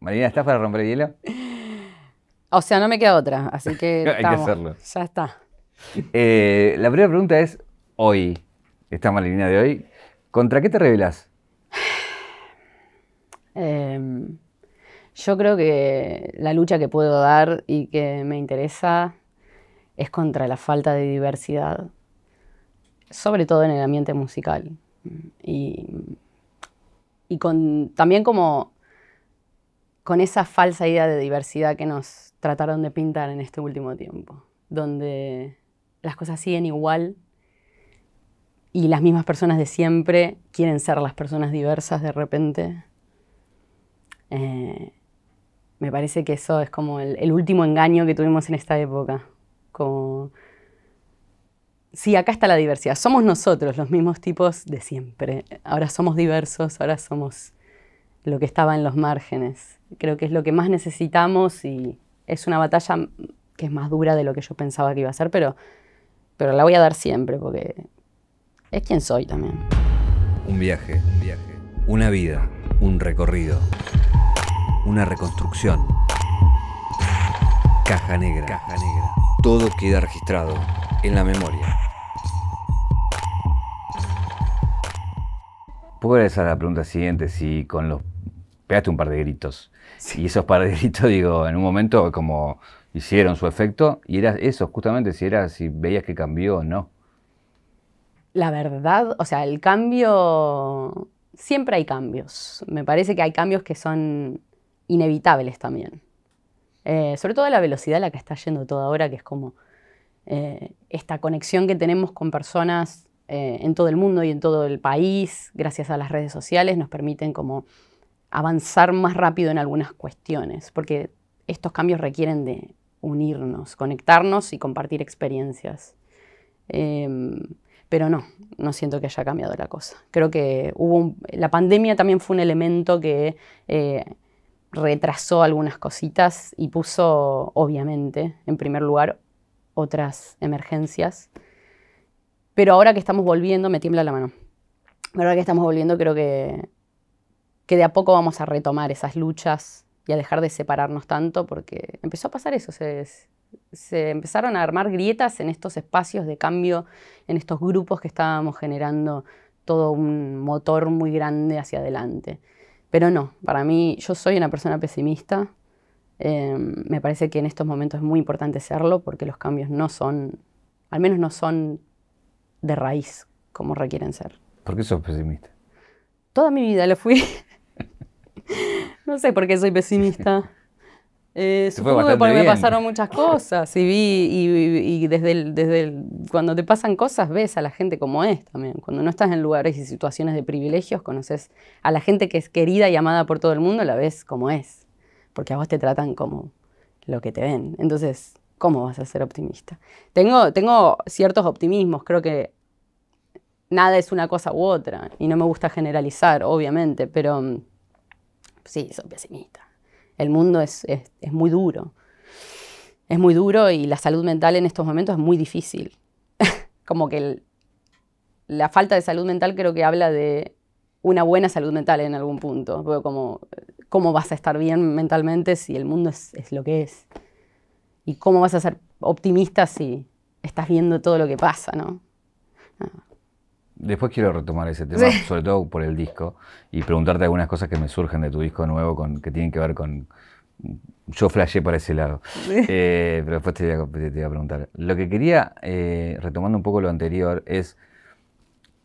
Marina, ¿estás para romper hielo? O sea, no me queda otra, así que. Hay que hacerlo. Ya está. Eh, la primera pregunta es: hoy, esta Marina de hoy, ¿contra qué te rebelas? Em, yo creo que la lucha que puedo dar y que me interesa es contra la falta de diversidad, sobre todo en el ambiente musical. Y, y con, también como con esa falsa idea de diversidad que nos trataron de pintar en este último tiempo, donde las cosas siguen igual y las mismas personas de siempre quieren ser las personas diversas de repente. Eh, me parece que eso es como el, último engaño que tuvimos en esta época. Como, sí, acá está la diversidad. Somos nosotros los mismos tipos de siempre. Ahora somos diversos, ahora somos lo que estaba en los márgenes. Creo que es lo que más necesitamos y es una batalla que es más dura de lo que yo pensaba que iba a ser, pero, la voy a dar siempre porque es quien soy también. Un viaje, un viaje. Una vida, un recorrido, una reconstrucción. Caja negra. Caja negra. Todo queda registrado en la memoria. Puedo regresar a la pregunta siguiente, si con los... Pegaste un par de gritos. Sí. esos parditos, digo, en un momento como hicieron su efecto y era eso, justamente si era si veías que cambió o no. La verdad, o sea, el cambio siempre hay cambios. Me parece que hay cambios que son inevitables también. Eh, sobre todo la velocidad a la que está yendo todo ahora, que es como eh, esta conexión que tenemos con personas eh, en todo el mundo y en todo el país, gracias a las redes sociales, nos permiten como avanzar más rápido en algunas cuestiones, porque estos cambios requieren de unirnos, conectarnos y compartir experiencias. Em, pero no, no siento que haya cambiado la cosa. Creo que hubo la pandemia también fue un elemento que eh, retrasó algunas cositas y puso, obviamente, en primer lugar, otras emergencias. Pero ahora que estamos volviendo, me tiembla la mano. ahora que estamos volviendo, creo que que de a poco vamos a retomar esas luchas y a dejar de separarnos tanto, porque empezó a pasar eso, se, empezaron a armar grietas en estos espacios de cambio, en estos grupos que estábamos generando todo un motor muy grande hacia adelante. Pero no, para mí yo soy una persona pesimista, em, me parece que en estos momentos es muy importante serlo porque los cambios no son, al menos no son de raíz como requieren ser. ¿Por qué sos pesimista? Toda mi vida lo fui. No sé por qué soy pesimista. Eh, supongo que porque me pasaron muchas cosas y vi, y, desde, el, cuando te pasan cosas ves a la gente como es también. Cuando no estás en lugares y situaciones de privilegios, conoces a la gente que es querida y amada por todo el mundo, la ves como es. Porque a vos te tratan como lo que te ven. Entonces, ¿cómo vas a ser optimista? Tengo, tengo ciertos optimismos, creo que nada es una cosa u otra y no me gusta generalizar, obviamente, pero... Mm, sí, soy pesimista. El mundo es, es, muy duro. Es muy duro y la salud mental en estos momentos es muy difícil. Como que la falta de salud mental creo que habla de una buena salud mental en algún punto. como, ¿Cómo vas a estar bien mentalmente si el mundo es, es, lo que es? ¿Y cómo vas a ser optimista si estás viendo todo lo que pasa, no. Ah. Después quiero retomar ese tema, sobre todo por el disco, y preguntarte algunas cosas que me surgen de tu disco nuevo con, que tienen que ver con. Yo flashé para ese lado, eh, pero después te voy, a, preguntar. Lo que quería, eh, retomando un poco lo anterior, es.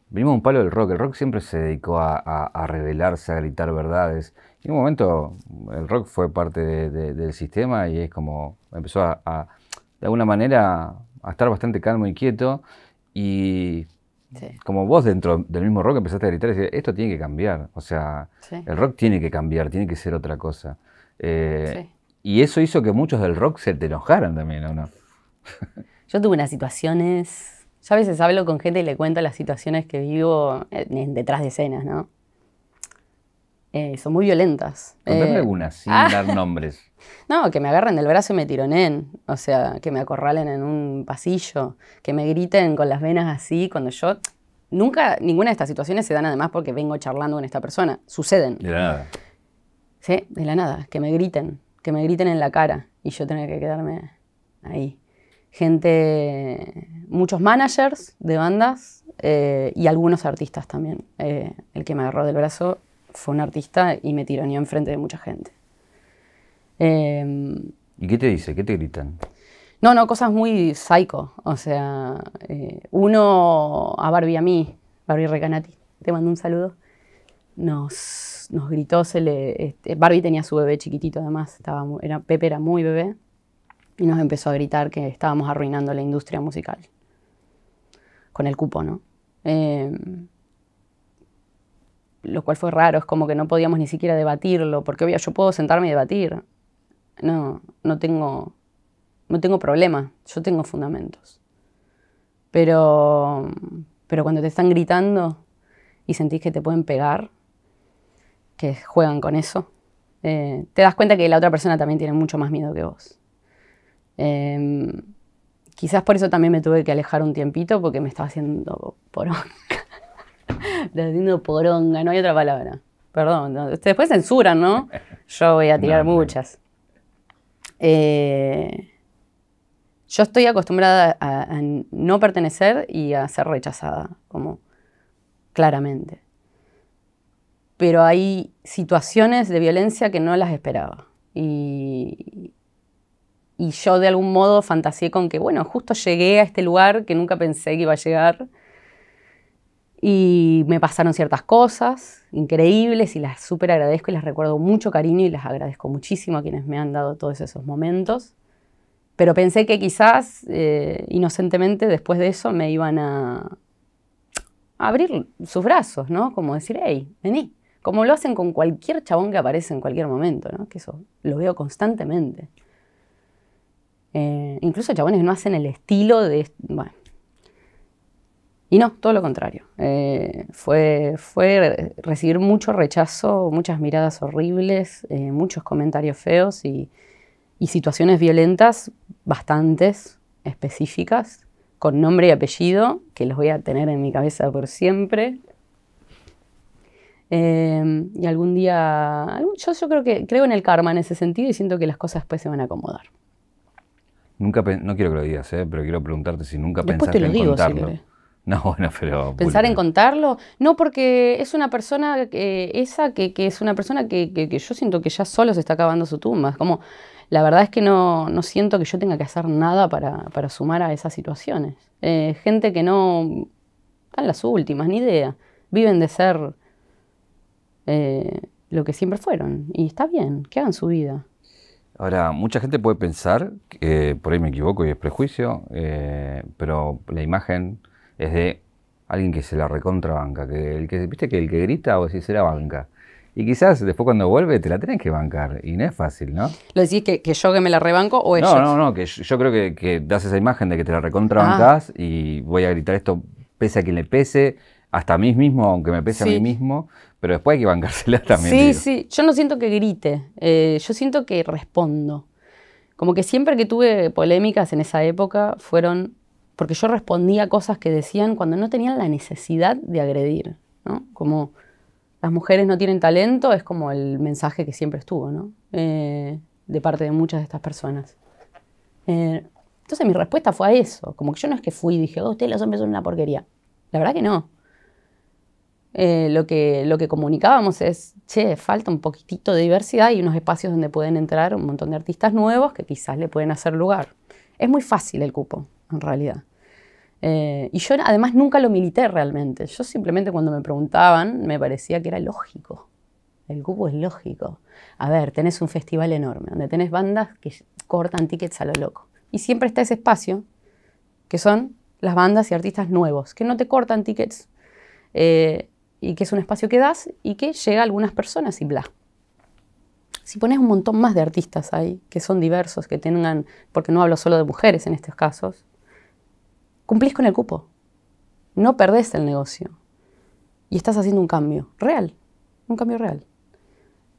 Venimos un palo del rock. El rock siempre se dedicó a, a revelarse, a gritar verdades. Y en un momento el rock fue parte del sistema y es como empezó a, a, de alguna manera, a estar bastante calmo y quieto. Y como vos dentro del mismo rock empezaste a gritar y decir, esto tiene que cambiar, o sea, el rock tiene que cambiar, tiene que ser otra cosa. Eh, y eso hizo que muchos del rock se te enojaran también, no? Yo tuve unas situaciones, yo a veces hablo con gente y le cuento las situaciones que vivo eh, detrás de escenas, ¿no? Eh, son muy violentas. Contame eh, algunas, sin dar nombres. No, que me agarren del brazo y me tironen, o sea, que me acorralen en un pasillo, que me griten con las venas así cuando yo... Nunca, ninguna de estas situaciones se dan además porque vengo charlando con esta persona, suceden. De la nada. Sí, de la nada, que me griten, que me griten en la cara y yo tener que quedarme ahí. Gente, muchos managers de bandas eh, y algunos artistas también. el que me agarró del brazo fue un artista y me tiró enfrente de mucha gente. Em, ¿Y qué te dice? ¿Qué te gritan? No, no, cosas muy psycho. O sea, eh, uno a Barbie a mí, Barbie Recanati, te mando un saludo. Nos, nos gritó, se le, este, Barbie tenía su bebé chiquitito además, estaba era, Pepe era muy bebé, y nos empezó a gritar que estábamos arruinando la industria musical. Con el cupo, ¿no? Em, lo cual fue raro, es como que no podíamos ni siquiera debatirlo, porque obvio, yo puedo sentarme y debatir. No, no tengo, no tengo problema, yo tengo fundamentos. Pero, pero cuando te están gritando y sentís que te pueden pegar, que juegan con eso, eh, te das cuenta que la otra persona también tiene mucho más miedo que vos. Em, quizás por eso también me tuve que alejar un tiempito porque me estaba haciendo por Haciendo poronga, no hay otra palabra. Perdón, después censuran, ¿no? Yo voy a tirar muchas. Eh, yo estoy acostumbrada a, no pertenecer y a ser rechazada, como claramente. Pero hay situaciones de violencia que no las esperaba. Y, y yo de algún modo fantaseé con que, bueno, justo llegué a este lugar que nunca pensé que iba a llegar y me pasaron ciertas cosas increíbles y las súper agradezco y las recuerdo mucho cariño y las agradezco muchísimo a quienes me han dado todos esos momentos. Pero pensé que quizás eh, inocentemente después de eso me iban a, abrir sus brazos, ¿no? Como decir, hey, vení. Como lo hacen con cualquier chabón que aparece en cualquier momento, ¿no? Que eso lo veo constantemente. Eh, incluso chabones no hacen el estilo de... Y no, todo lo contrario. Eh, fue, fue recibir mucho rechazo, muchas miradas horribles, eh, muchos comentarios feos y, situaciones violentas bastantes específicas, con nombre y apellido, que los voy a tener en mi cabeza por siempre. Eh, y algún día, yo, creo que creo en el karma en ese sentido y siento que las cosas después se van a acomodar. Nunca, no quiero que lo digas, ¿eh? pero quiero preguntarte si nunca después te lo digo, contarlo. No, bueno, pero... Pensar en contarlo. No, porque es una persona eh, esa que, es una persona que, yo siento que ya solo se está acabando su tumba. Es como, la verdad es que no, siento que yo tenga que hacer nada para, sumar a esas situaciones. Eh, gente que no... Están las últimas, ni idea. Viven de ser eh, lo que siempre fueron. Y está bien, que hagan su vida. Ahora, mucha gente puede pensar, por ahí me equivoco y es prejuicio, pero la imagen es de alguien que se la recontrabanca, que el que, viste que el que grita o si se la banca. Y quizás después cuando vuelve te la tenés que bancar. Y no es fácil, ¿no? ¿Lo decís que, yo que me la rebanco o ellos? No, no, no. Que yo, creo que, das esa imagen de que te la recontrabancas ah. y voy a gritar esto pese a quien le pese, hasta a mí mismo, aunque me pese a mí mismo. Pero después hay que bancársela también. Sí, sí. Yo no siento que grite. Eh, yo siento que respondo. Como que siempre que tuve polémicas en esa época fueron porque yo respondía cosas que decían cuando no tenían la necesidad de agredir, ¿no? Como las mujeres no tienen talento es como el mensaje que siempre estuvo, ¿no? Eh, de parte de muchas de estas personas. Eh, entonces mi respuesta fue a eso, como que yo no es que fui y dije, oh, ustedes los hombres son una porquería. La verdad que no. Eh, lo, que, lo que comunicábamos es, che, falta un poquitito de diversidad y unos espacios donde pueden entrar un montón de artistas nuevos que quizás le pueden hacer lugar. Es muy fácil el cupo, en realidad. Eh, y yo además nunca lo milité realmente. Yo simplemente cuando me preguntaban me parecía que era lógico. El cubo es lógico. A ver, tenés un festival enorme donde tenés bandas que cortan tickets a lo loco. Y siempre está ese espacio que son las bandas y artistas nuevos, que no te cortan tickets eh, y que es un espacio que das y que llega a algunas personas y bla. Si pones un montón más de artistas ahí, que son diversos, que tengan, porque no hablo solo de mujeres en estos casos, cumplís con el cupo. No perdés el negocio. Y estás haciendo un cambio real, un cambio real.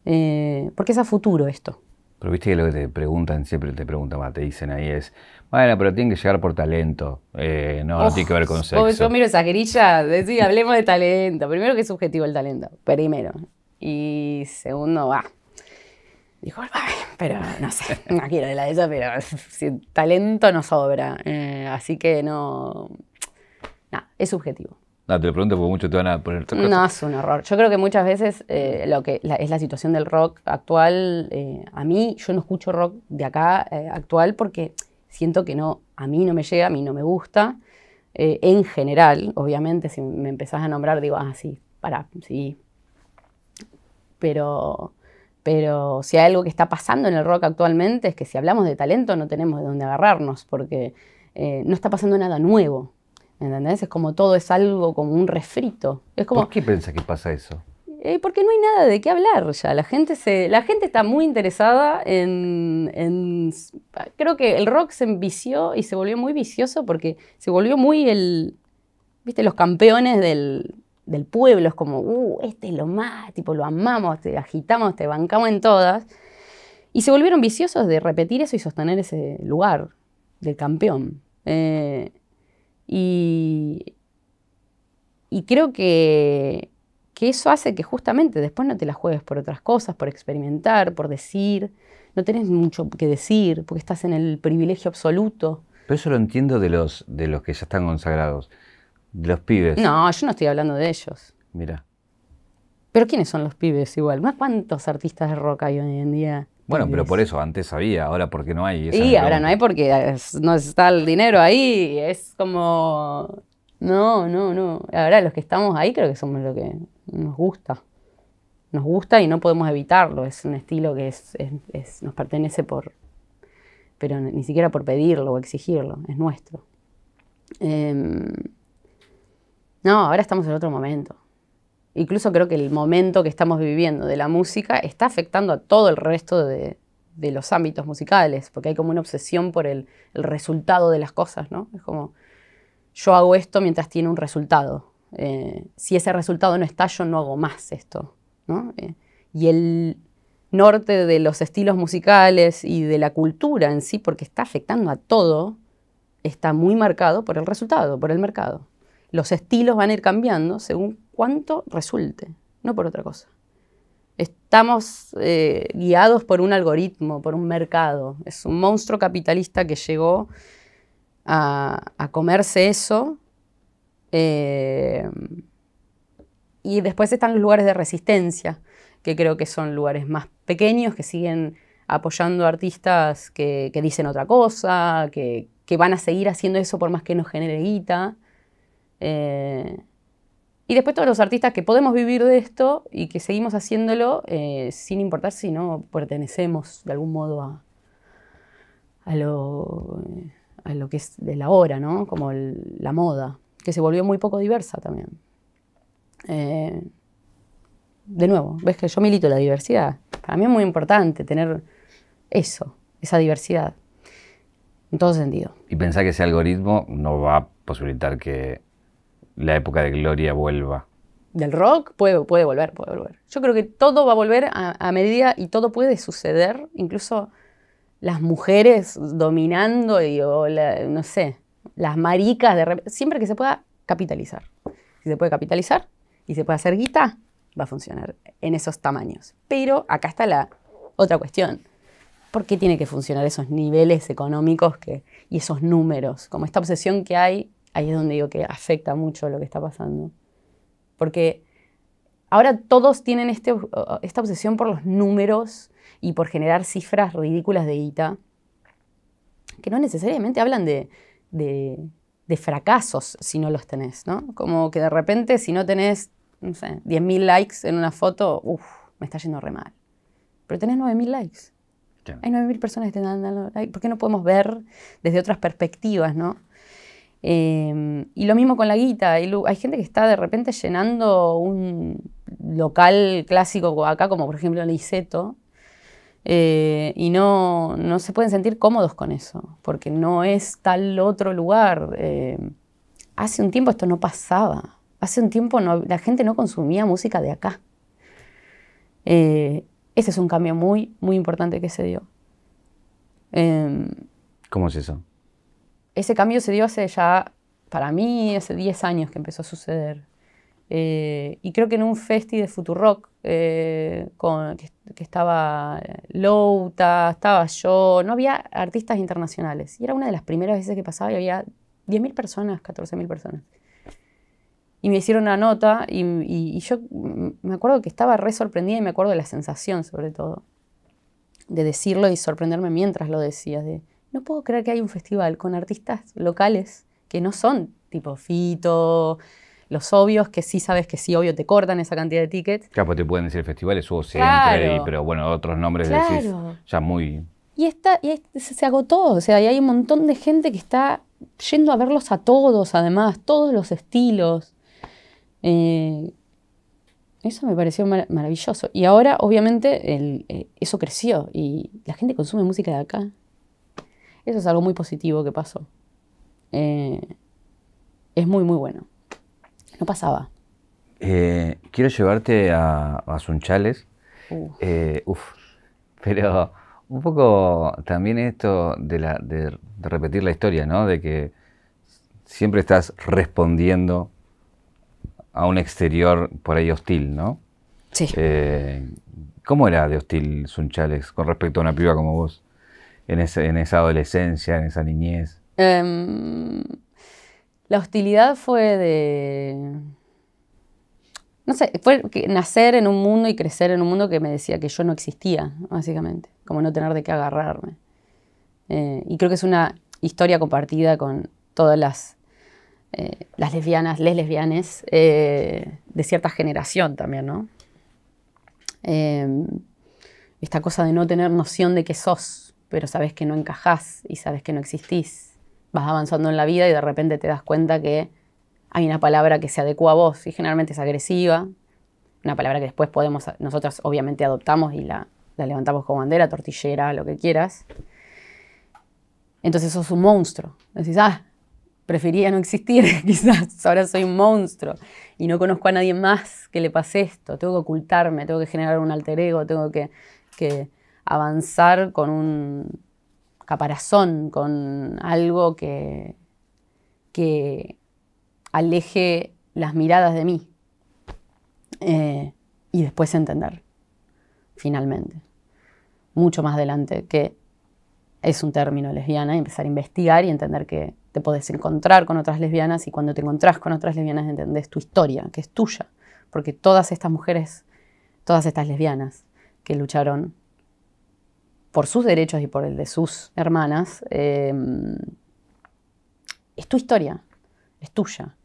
Eh, porque es a futuro esto. Pero viste que lo que te preguntan, siempre te preguntan más, te dicen ahí es, bueno, pero tiene que llegar por talento, eh, no, no, oh, tiene que ver con oh, sexo. Yo miro esa grillas, decía, hablemos de talento. Primero que es subjetivo el talento, primero. Y segundo, va, Dijo, pero no sé, no quiero de la de eso, pero si, talento no sobra. Eh, así que no. Nada, es subjetivo. No, ah, te lo pregunto porque muchos te van a poner. No, es un error. Yo creo que muchas veces eh, lo que es la situación del rock actual. Eh, a mí, yo no escucho rock de acá actual porque siento que no, a mí no me llega, a mí no me gusta. en general, obviamente, si me empezás a nombrar, digo, ah, sí, para, sí. Pero pero si hay algo que está pasando en el rock actualmente es que si hablamos de talento no tenemos de dónde agarrarnos, porque eh, no está pasando nada nuevo. ¿Entendés? Es como todo es algo como un refrito. ¿Por qué piensa que pasa eso? Eh, porque no hay nada de qué hablar ya. La gente, se, la gente está muy interesada en, en, Creo que el rock se envició y se volvió muy vicioso porque se volvió muy el... ¿Viste? Los campeones del, del pueblo, es como, uh, este es lo más, tipo, lo amamos, te agitamos, te bancamos en todas. Y se volvieron viciosos de repetir eso y sostener ese lugar del campeón. Eh, y, y creo que, eso hace que justamente después no te la juegues por otras cosas, por experimentar, por decir. No tenés mucho que decir porque estás en el privilegio absoluto. Pero eso lo entiendo de los, de los que ya están consagrados. De los pibes. No, yo no estoy hablando de ellos. Mira. Pero ¿quiénes son los pibes igual? ¿Más cuántos artistas de rock hay hoy en día? Bueno, pero por eso, antes había, ahora porque no hay. Y ahora no hay porque no está el dinero ahí, es como... No, no, no. Ahora los que estamos ahí creo que somos lo que nos gusta. Nos gusta y no podemos evitarlo, es un estilo que es, nos pertenece por... pero ni siquiera por pedirlo o exigirlo, es nuestro. Eh, no, ahora estamos en otro momento. Incluso creo que el momento que estamos viviendo de la música está afectando a todo el resto de, los ámbitos musicales, porque hay como una obsesión por el, resultado de las cosas, ¿no? Es como, yo hago esto mientras tiene un resultado. Eh, si ese resultado no está, yo no hago más esto, eh, y el norte de los estilos musicales y de la cultura en sí, porque está afectando a todo, está muy marcado por el resultado, por el mercado los estilos van a ir cambiando según cuánto resulte, no por otra cosa. Estamos eh, guiados por un algoritmo, por un mercado. Es un monstruo capitalista que llegó a, comerse eso. Eh, y después están los lugares de resistencia, que creo que son lugares más pequeños, que siguen apoyando artistas que, dicen otra cosa, que, van a seguir haciendo eso por más que nos genere guita. Eh, y después todos los artistas que podemos vivir de esto y que seguimos haciéndolo eh, sin importar si no pertenecemos de algún modo a, a, lo, eh, a lo que es de la hora, ¿no? como la moda, que se volvió muy poco diversa también. de nuevo, ves que yo milito la diversidad. Para mí es muy importante tener eso, esa diversidad, en todo sentido. Y pensar que ese algoritmo no va a posibilitar que la época de gloria vuelva? Del rock puede, puede volver, puede volver. Yo creo que todo va a volver a, medida y todo puede suceder, incluso las mujeres dominando, y, o no sé, las maricas, de siempre que se pueda capitalizar. Si se puede capitalizar y se puede hacer guita, va a funcionar en esos tamaños. Pero acá está la otra cuestión. ¿Por qué tiene que funcionar esos niveles económicos que, y esos números? Como esta obsesión que hay ahí es donde digo que afecta mucho lo que está pasando. Porque ahora todos tienen este esta obsesión por los números y por generar cifras ridículas de ITA, que no necesariamente hablan de, fracasos si no los tenés, ¿no? Como que de repente si no tenés, no sé, 10.000 likes en una foto, uff, me está yendo re mal. Pero tenés 9.000 likes. hay Hay 9.000 personas que te dan, likes. ¿Por qué no podemos ver desde otras perspectivas, no? Em, y lo mismo con la guita. Hay gente que está de repente llenando un local clásico acá, como por ejemplo el eh, y no, se pueden sentir cómodos con eso, porque no es tal otro lugar. Em, hace un tiempo esto no pasaba. Hace un tiempo la gente no consumía música de acá. Eh, ese es un cambio muy, muy importante que se dio. Em, ¿Cómo es eso? ese cambio se dio hace ya, para mí, hace 10 años que empezó a suceder. Eh, y creo que en un festi de Futurock, eh, que, estaba eh, Louta, estaba yo, no había artistas internacionales. Y era una de las primeras veces que pasaba y había 10.000 personas, 14.000 personas. Y me hicieron una nota y, yo me acuerdo que estaba re sorprendida y me acuerdo de la sensación sobre todo, de decirlo y sorprenderme mientras lo decías no puedo creer que hay un festival con artistas locales que no son tipo Fito, los obvios, que sí sabes que sí, obvio, te cortan esa cantidad de tickets. Claro, te pueden decir festivales, hubo siempre, pero bueno, otros nombres claro. ya muy... Y, está, se agotó, o sea, y hay un montón de gente que está yendo a verlos a todos, además, todos los estilos. Eh, eso me pareció maravilloso. Y ahora, obviamente, eh, eso creció y la gente consume música de acá. Eso es algo muy positivo que pasó. Eh, es muy, muy bueno. No pasaba. Eh, quiero llevarte a, Sunchales. Eh, Pero un poco también esto de, la, de, repetir la historia, ¿no? De que siempre estás respondiendo a un exterior por ahí hostil, ¿no? Sí. ¿Cómo era de hostil Sunchales con respecto a una piba como vos? en, esa adolescencia, en esa niñez? Em, la hostilidad fue de... No sé, fue nacer en un mundo y crecer en un mundo que me decía que yo no existía, básicamente, como no tener de qué agarrarme. Eh, y creo que es una historia compartida con todas las, eh, las lesbianas, les lesbianes, eh, de cierta generación también, ¿no? Em, esta cosa de no tener noción de que sos, pero sabes que no encajás y sabes que no existís. Vas avanzando en la vida y de repente te das cuenta que hay una palabra que se adecua a vos y generalmente es agresiva, una palabra que después podemos, Nosotras obviamente adoptamos y la, levantamos como bandera, tortillera, lo que quieras. Entonces sos un monstruo. Decís, ah, prefería no existir, quizás, ahora soy un monstruo y no conozco a nadie más que le pase esto, tengo que ocultarme, tengo que generar un alter ego, tengo que avanzar con un caparazón, con algo que, aleje las miradas de mí. Eh, y después entender, finalmente, mucho más adelante, que es un término lesbiana, y empezar a investigar y entender que te podés encontrar con otras lesbianas y cuando te encontrás con otras lesbianas entendés tu historia, que es tuya, porque todas estas mujeres, todas estas lesbianas que lucharon por sus derechos y por el de sus hermanas, eh, es tu historia, es tuya,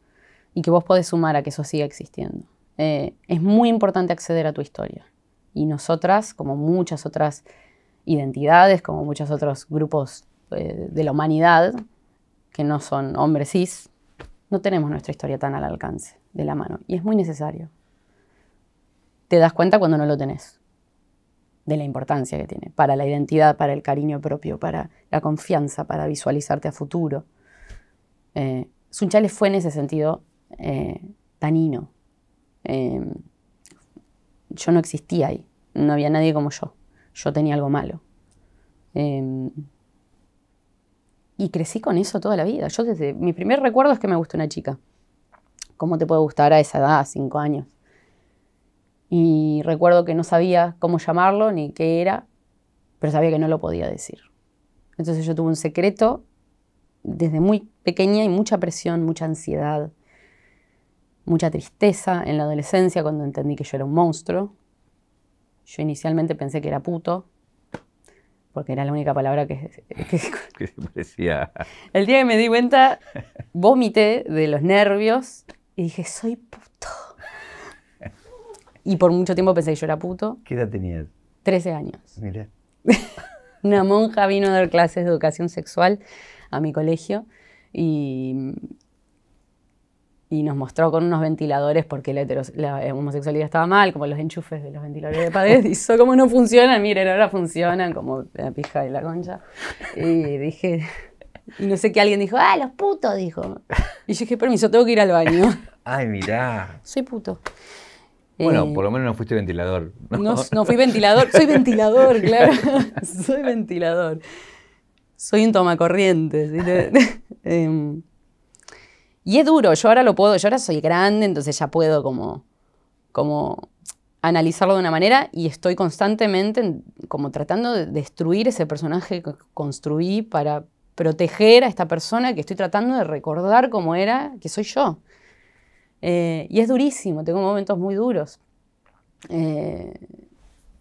y que vos podés sumar a que eso siga existiendo. Eh, es muy importante acceder a tu historia. Y nosotras, como muchas otras identidades, como muchos otros grupos eh, de la humanidad, que no son hombres cis, no tenemos nuestra historia tan al alcance de la mano. Y es muy necesario. Te das cuenta cuando no lo tenés de la importancia que tiene para la identidad, para el cariño propio, para la confianza, para visualizarte a futuro. Eh, Sunchales fue en ese sentido eh, tanino. Eh, yo no existía ahí, no había nadie como yo. Yo tenía algo malo. y crecí con eso toda la vida. Yo desde mi primer recuerdo es que me gustó una chica. ¿Cómo te puede gustar a esa edad, a cinco años? Y recuerdo que no sabía cómo llamarlo ni qué era, pero sabía que no lo podía decir. Entonces yo tuve un secreto desde muy pequeña y mucha presión, mucha ansiedad, mucha tristeza en la adolescencia cuando entendí que yo era un monstruo. Yo inicialmente pensé que era puto, porque era la única palabra que... Que, se El día que me di cuenta, vomité de los nervios y dije, soy puto y por mucho tiempo pensé que yo era puto. ¿Qué edad tenías? 13 años. Mire. Una monja vino a dar clases de educación sexual a mi colegio y, y nos mostró con unos ventiladores porque la, la, eh, homosexualidad estaba mal, como los enchufes de los ventiladores de pared, y eso como no funcionan, miren, ahora funcionan como la pija de la concha. Y dije, no sé qué, alguien dijo, ah, los putos, dijo. Y yo dije, permiso, tengo que ir al baño. Ay, mirá. Soy puto. Bueno, eh, por lo menos no fuiste ventilador. ¿no? fui ventilador, soy ventilador, claro. soy ventilador. Soy un tomacorriente. Em, y es duro, yo ahora lo puedo, yo ahora soy grande, entonces ya puedo como, como analizarlo de una manera y estoy constantemente como tratando de destruir ese personaje que construí para proteger a esta persona que estoy tratando de recordar cómo era, que soy yo. Eh, y es durísimo, tengo momentos muy duros. Eh,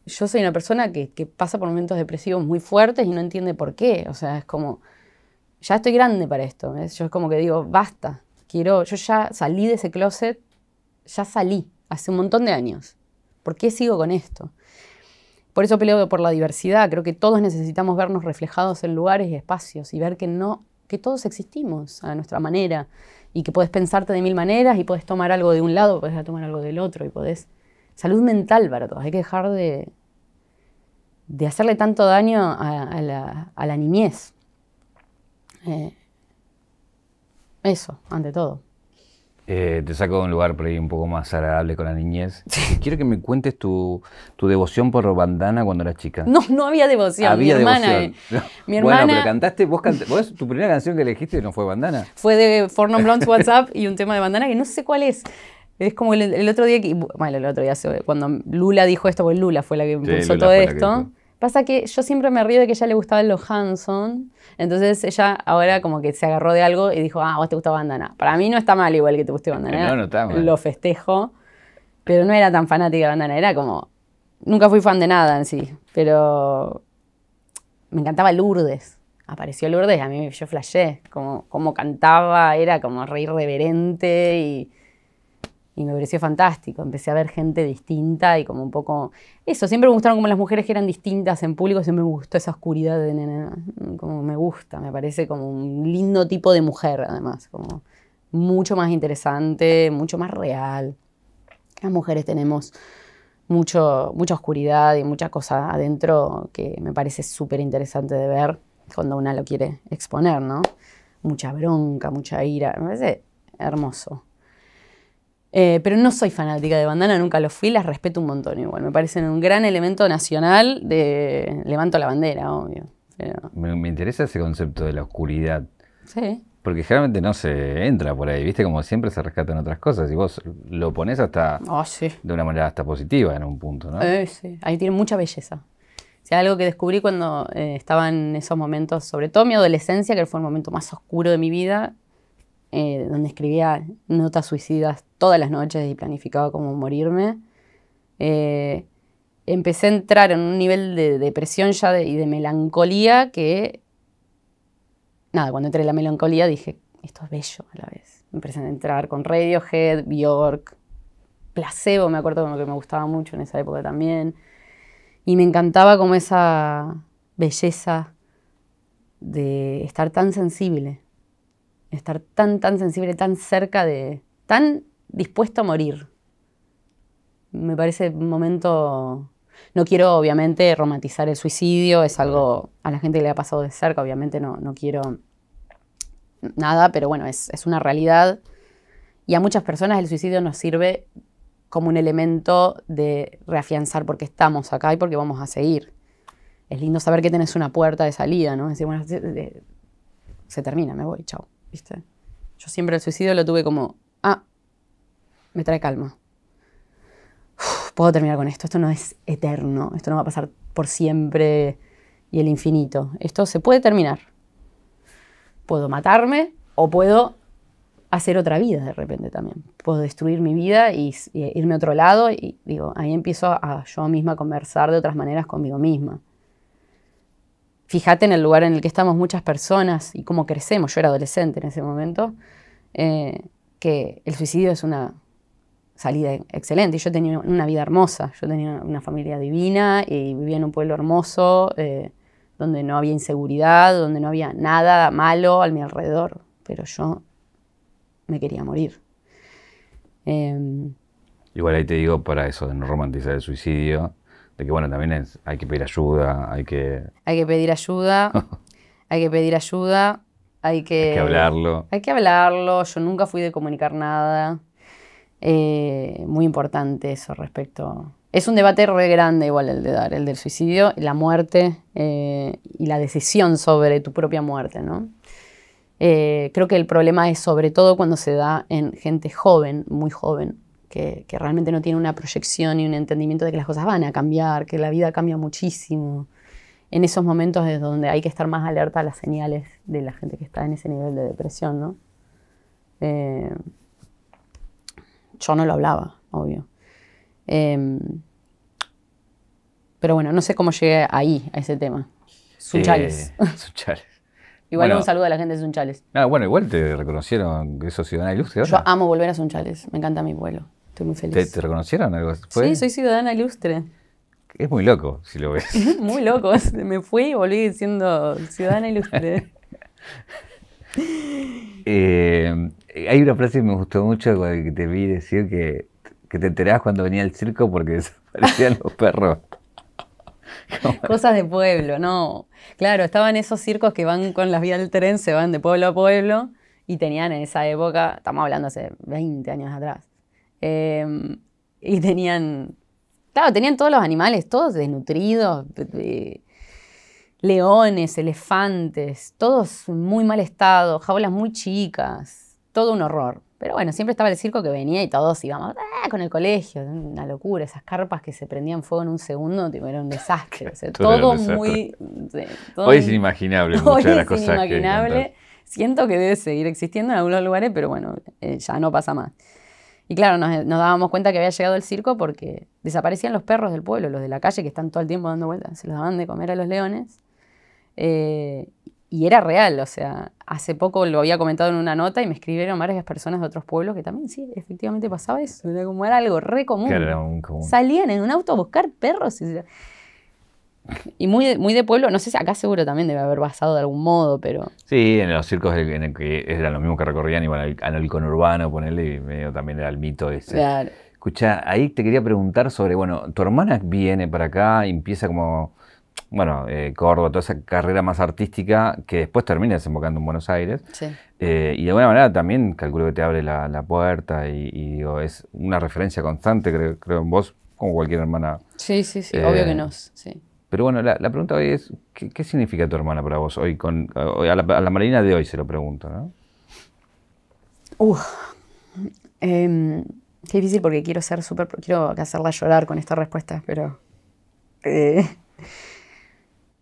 yo soy una persona que, que, pasa por momentos depresivos muy fuertes y no entiende por qué. O sea, es como, ya estoy grande para esto. Yo es como que digo, basta, quiero, yo ya salí de ese closet, ya salí hace un montón de años. ¿Por qué sigo con esto? Por eso peleo por la diversidad. Creo que todos necesitamos vernos reflejados en lugares y espacios y ver que no, que todos existimos a nuestra manera y que puedes pensarte de mil maneras y puedes tomar algo de un lado, puedes tomar algo del otro y podés... Salud mental para todos, hay que dejar de, de hacerle tanto daño a, la, niñez. Eh, eso, ante todo. Eh, te saco de un lugar por ahí un poco más agradable con la niñez. Quiero que me cuentes tu, devoción por Bandana cuando eras chica. No, no había devoción. mi hermana. Eh. Mi hermana... Bueno, pero cantaste, vos, cantaste, tu primera canción que elegiste no fue Bandana. Fue de Forno Blondes WhatsApp y un tema de Bandana que no sé cuál es. Es como el, otro día, que, bueno, el otro día, cuando Lula dijo esto, porque Lula fue la que impulsó todo esto. Pasa que yo siempre me río de que ella le gustaba los Hanson, entonces ella ahora como que se agarró de algo y dijo, ah, vos te gusta Bandana. Para mí no está mal igual que te guste Bandana. No, no está mal. Lo festejo, pero no era tan fanática de Bandana, era como, nunca fui fan de nada en sí, pero me encantaba Lourdes. Apareció Lourdes, a mí yo flashé, como, como cantaba, era como re irreverente y y me pareció fantástico. Empecé a ver gente distinta y como un poco... Eso, siempre me gustaron como las mujeres que eran distintas en público, siempre me gustó esa oscuridad de nena, como me gusta, me parece como un lindo tipo de mujer además, como mucho más interesante, mucho más real. Las mujeres tenemos mucho, mucha oscuridad y mucha cosa adentro que me parece súper interesante de ver cuando una lo quiere exponer, ¿no? Mucha bronca, mucha ira, me parece hermoso. Eh, pero no soy fanática de bandana, nunca lo fui, las respeto un montón igual. Me parecen un gran elemento nacional de levanto la bandera, obvio. Me, interesa ese concepto de la oscuridad. Sí. Porque generalmente no se entra por ahí, ¿viste? Como siempre se rescatan otras cosas. Y vos lo pones hasta. Ah, sí. De una manera hasta positiva en un punto, ¿no? Eh, sí. Ahí tiene mucha belleza. O sea, algo que descubrí cuando eh, estaba en esos momentos, sobre todo mi adolescencia, que fue el momento más oscuro de mi vida, eh, donde escribía notas suicidas todas las noches y planificaba cómo morirme. Eh, empecé a entrar en un nivel de depresión ya y de melancolía que, nada, cuando entré en la melancolía dije, esto es bello a la vez. Empecé a entrar con Radiohead, Bjork, Placebo, me acuerdo como que me gustaba mucho en esa época también. Y me encantaba como esa belleza de estar tan sensible estar tan, tan sensible, tan cerca de, tan dispuesto a morir. Me parece un momento... No quiero, obviamente, romantizar el suicidio, es algo a la gente que le ha pasado de cerca, obviamente no, no quiero nada, pero bueno, es, es una realidad. Y a muchas personas el suicidio nos sirve como un elemento de reafianzar porque estamos acá y porque vamos a seguir. Es lindo saber que tenés una puerta de salida, ¿no? decir, bueno, se termina, me voy, chao. Yo siempre el suicidio lo tuve como, ah, me trae calma. puedo terminar con esto, esto no es eterno, esto no va a pasar por siempre y el infinito. Esto se puede terminar. Puedo matarme o puedo hacer otra vida de repente también. Puedo destruir mi vida y, irme a otro lado y digo, ahí empiezo a yo misma a conversar de otras maneras conmigo misma fíjate en el lugar en el que estamos muchas personas y cómo crecemos, yo era adolescente en ese momento, eh, que el suicidio es una salida excelente. Yo tenía una vida hermosa, yo tenía una familia divina y vivía en un pueblo hermoso, eh, donde no había inseguridad, donde no había nada malo a mi alrededor, pero yo me quería morir. Em, Igual ahí te digo, para eso de no romantizar el suicidio, de que bueno, también hay que pedir ayuda, hay que... Hay que pedir ayuda, hay que pedir ayuda, hay que... Hay que hablarlo. Hay que hablarlo, yo nunca fui de comunicar nada. Eh, muy importante eso respecto... Es un debate re grande igual el de dar, el del suicidio, la muerte eh, y la decisión sobre tu propia muerte, ¿no? Eh, creo que el problema es sobre todo cuando se da en gente joven, muy joven, que, realmente no tiene una proyección y un entendimiento de que las cosas van a cambiar, que la vida cambia muchísimo. En esos momentos es donde hay que estar más alerta a las señales de la gente que está en ese nivel de depresión, ¿no? Eh, yo no lo hablaba, obvio. Em, pero bueno, no sé cómo llegué ahí, a ese tema. Sunchales. Eh, igual un saludo a la gente de Sunchales. Ah, bueno, igual te reconocieron que sos ciudadana ilustre. Yo amo volver a Sunchales, me encanta mi pueblo. ¿Te, reconocieron algo Sí, soy ciudadana ilustre. Es muy loco, si lo ves. muy loco. Me fui y volví diciendo ciudadana ilustre. Eh, hay una frase que me gustó mucho que te vi decir que, que te enterabas cuando venía el circo porque desaparecían los perros. Cosas de pueblo, no. Claro, estaban esos circos que van con las vías del tren, se van de pueblo a pueblo y tenían en esa época, estamos hablando hace 20 años atrás, Em, y tenían, claro, tenían todos los animales, todos desnutridos, leones, elefantes, todos muy mal estado, jaulas muy chicas, todo un horror. Pero bueno, siempre estaba el circo que venía y todos íbamos ah, con el colegio, una locura, esas carpas que se prendían fuego en un segundo, era un desastre. todo, muy... hoy es inimaginable. Hoy las es cosas inimaginable. Siento que debe seguir existiendo en algunos lugares, pero bueno, eh, ya no pasa más. Y claro, nos, dábamos cuenta que había llegado el circo porque desaparecían los perros del pueblo, los de la calle que están todo el tiempo dando vueltas, se los daban de comer a los leones. Eh, y era real, o sea, hace poco lo había comentado en una nota y me escribieron varias personas de otros pueblos que también, sí, efectivamente pasaba eso, era como era algo re común. Salían en un auto a buscar perros. Y, y muy de, muy de pueblo, no sé si acá seguro también debe haber basado de algún modo, pero. Sí, en los circos en el que eran los mismos que recorrían, igual al, con urbano ponerle, y medio también era el mito ese. Claro. Escucha, ahí te quería preguntar sobre, bueno, tu hermana viene para acá y empieza como, bueno, eh, Córdoba, toda esa carrera más artística que después termina desembocando en Buenos Aires. Sí. Eh, y de alguna manera también calculo que te abre la, puerta y, digo, es una referencia constante, creo, creo en vos, como cualquier hermana. Sí, sí, sí, eh, obvio que no. Sí. Pero bueno, la, pregunta hoy es, ¿qué, significa tu hermana para vos hoy? Con, a, la, Marina de hoy se lo pregunto, ¿no? Uf, em, qué difícil porque quiero ser súper, hacerla llorar con esta respuesta, pero... Eh,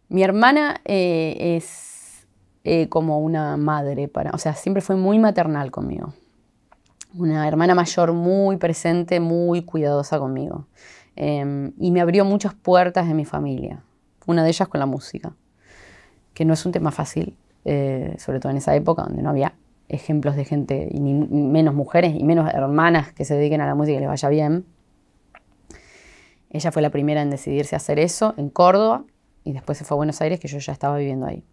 mi hermana eh, es eh, como una madre para, o sea, siempre fue muy maternal conmigo. Una hermana mayor muy presente, muy cuidadosa conmigo. Em, y me abrió muchas puertas en mi familia, una de ellas con la música, que no es un tema fácil, eh, sobre todo en esa época donde no había ejemplos de gente, y menos mujeres y menos hermanas que se dediquen a la música y les vaya bien. Ella fue la primera en decidirse a hacer eso en Córdoba y después se fue a Buenos Aires, que yo ya estaba viviendo ahí.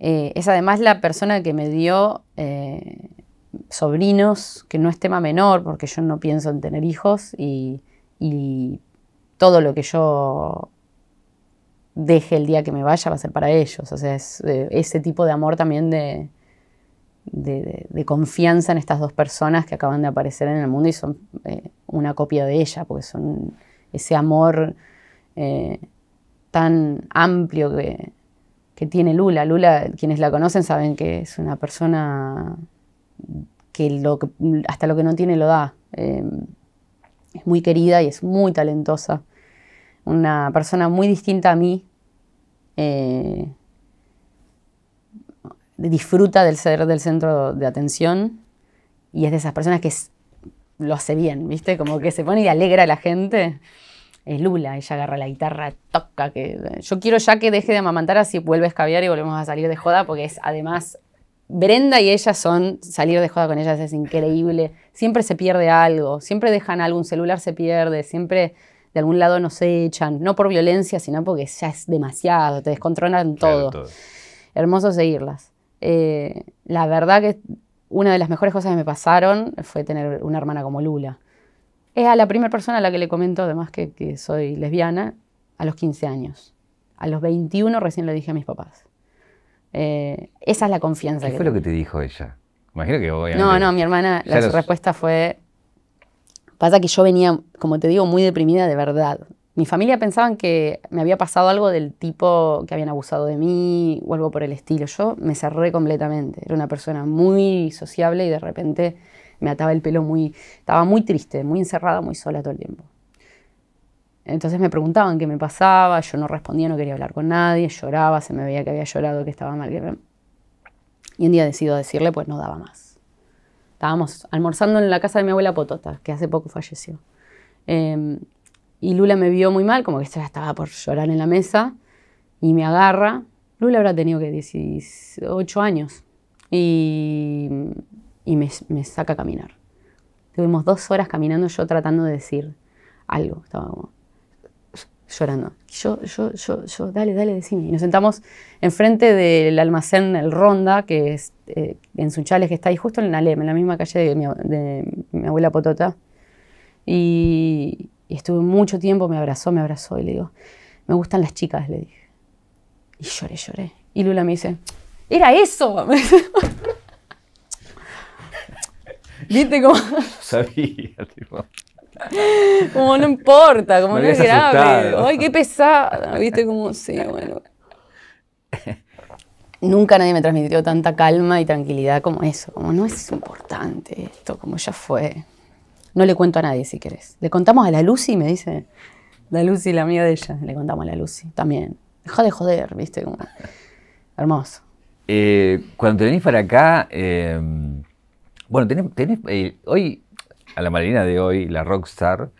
Eh, es además la persona que me dio eh, sobrinos, que no es tema menor, porque yo no pienso en tener hijos y y todo lo que yo deje el día que me vaya va a ser para ellos. O sea, es eh, ese tipo de amor también de, de, confianza en estas dos personas que acaban de aparecer en el mundo y son eh, una copia de ella, porque son ese amor eh, tan amplio que, tiene Lula. Lula, quienes la conocen saben que es una persona que, hasta lo que no tiene lo da es muy querida y es muy talentosa. Una persona muy distinta a mí. Eh, disfruta del ser del centro de atención y es de esas personas que lo hace bien, ¿viste? Como que se pone y alegra a la gente. Es Lula, ella agarra la guitarra, toca. Que, yo quiero ya que deje de amamantar así vuelve a caviar y volvemos a salir de joda porque es además Brenda y ellas son, salir de joda con ellas es increíble, siempre se pierde algo, siempre dejan algo, un celular se pierde, siempre de algún lado nos echan, no por violencia, sino porque ya es demasiado, te descontrolan todo. Hermoso seguirlas. Eh, la verdad que una de las mejores cosas que me pasaron fue tener una hermana como Lula. Es la primera persona a la que le comento, además que, que soy lesbiana, a los 15 años. A los 21 recién le dije a mis papás. Eh, esa es la confianza. ¿Qué fue lo que te dijo ella? Imagino que No, no, mi hermana, la respuesta fue... Pasa que yo venía, como te digo, muy deprimida de verdad. Mi familia pensaban que me había pasado algo del tipo que habían abusado de mí o algo por el estilo. Yo me cerré completamente. Era una persona muy sociable y de repente me ataba el pelo muy... Estaba muy triste, muy encerrada, muy sola todo el tiempo. Entonces me preguntaban qué me pasaba, yo no respondía, no quería hablar con nadie, lloraba, se me veía que había llorado, que estaba mal. Y un día decido decirle, pues no daba más. Estábamos almorzando en la casa de mi abuela Potota, que hace poco falleció. Em, y Lula me vio muy mal, como que estaba por llorar en la mesa, y me agarra. Lula habrá tenido que 18 años. Y, me, me saca a caminar. Tuvimos dos horas caminando yo tratando de decir algo. Estaba llorando. Yo, yo, yo, yo, dale, dale, decime. Y nos sentamos enfrente del almacén El Ronda, que es eh, en Sunchales, que está ahí justo en Alem, en la misma calle de mi, abuela Potota. Y, estuve mucho tiempo, me abrazó, me abrazó y le digo, me gustan las chicas, le dije. Y lloré, lloré. Y Lula me dice, era eso. ¿Viste cómo? Sabía, tipo como no importa, como no es grave. Ay, qué pesada, viste como, sí, bueno. Nunca nadie me transmitió tanta calma y tranquilidad como eso, como no es importante esto, como ya fue. No le cuento a nadie si querés. Le contamos a la Lucy, me dice, la Lucy, la mía de ella, le contamos a la Lucy también. Deja de joder, viste, como hermoso. Eh, cuando te venís para acá, eh, bueno, tenés, eh, hoy a la Marina de hoy, la rockstar,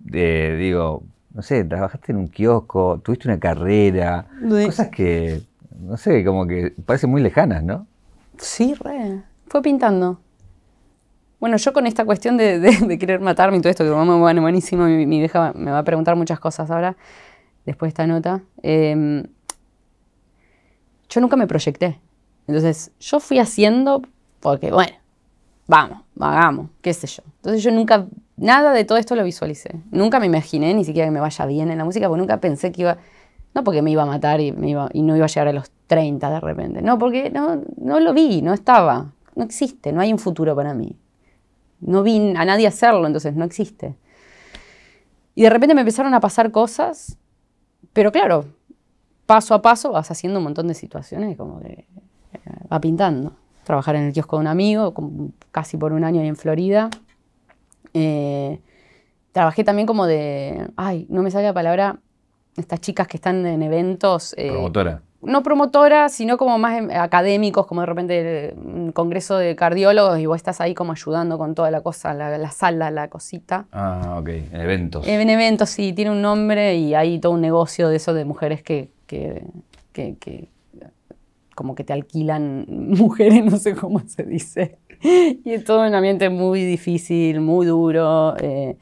digo, no sé, trabajaste en un kiosco, tuviste una carrera, cosas que, no sé, como que parecen muy lejanas, ¿no? Sí, re. Fue pintando. Bueno, yo con esta cuestión de, querer matarme y todo esto, que mamá, bueno, buenísimo, mi, mi, vieja me va a preguntar muchas cosas ahora, después de esta nota. Em, yo nunca me proyecté. Entonces, yo fui haciendo porque, bueno, vamos, hagamos, qué sé yo. Entonces yo nunca, nada de todo esto lo visualicé. Nunca me imaginé ni siquiera que me vaya bien en la música, porque nunca pensé que iba, no porque me iba a matar y, y no iba a llegar a los 30 de repente, no, porque no, no lo vi, no estaba, no existe, no hay un futuro para mí. No vi a nadie hacerlo, entonces no existe. Y de repente me empezaron a pasar cosas, pero claro, paso a paso vas haciendo un montón de situaciones como que eh, va pintando trabajar en el kiosco de un amigo, casi por un año ahí en Florida. Eh, trabajé también como de, ay, no me sale la palabra, estas chicas que están en eventos. Eh, promotora. No promotora, sino como más em, académicos, como de repente eh, un congreso de cardiólogos y vos estás ahí como ayudando con toda la cosa, la, sala, la cosita. Ah, ok, en eventos. En eventos, sí, tiene un nombre y hay todo un negocio de eso de mujeres que, que como que te alquilan mujeres, no sé cómo se dice. Y todo un ambiente muy difícil, muy duro. Eh,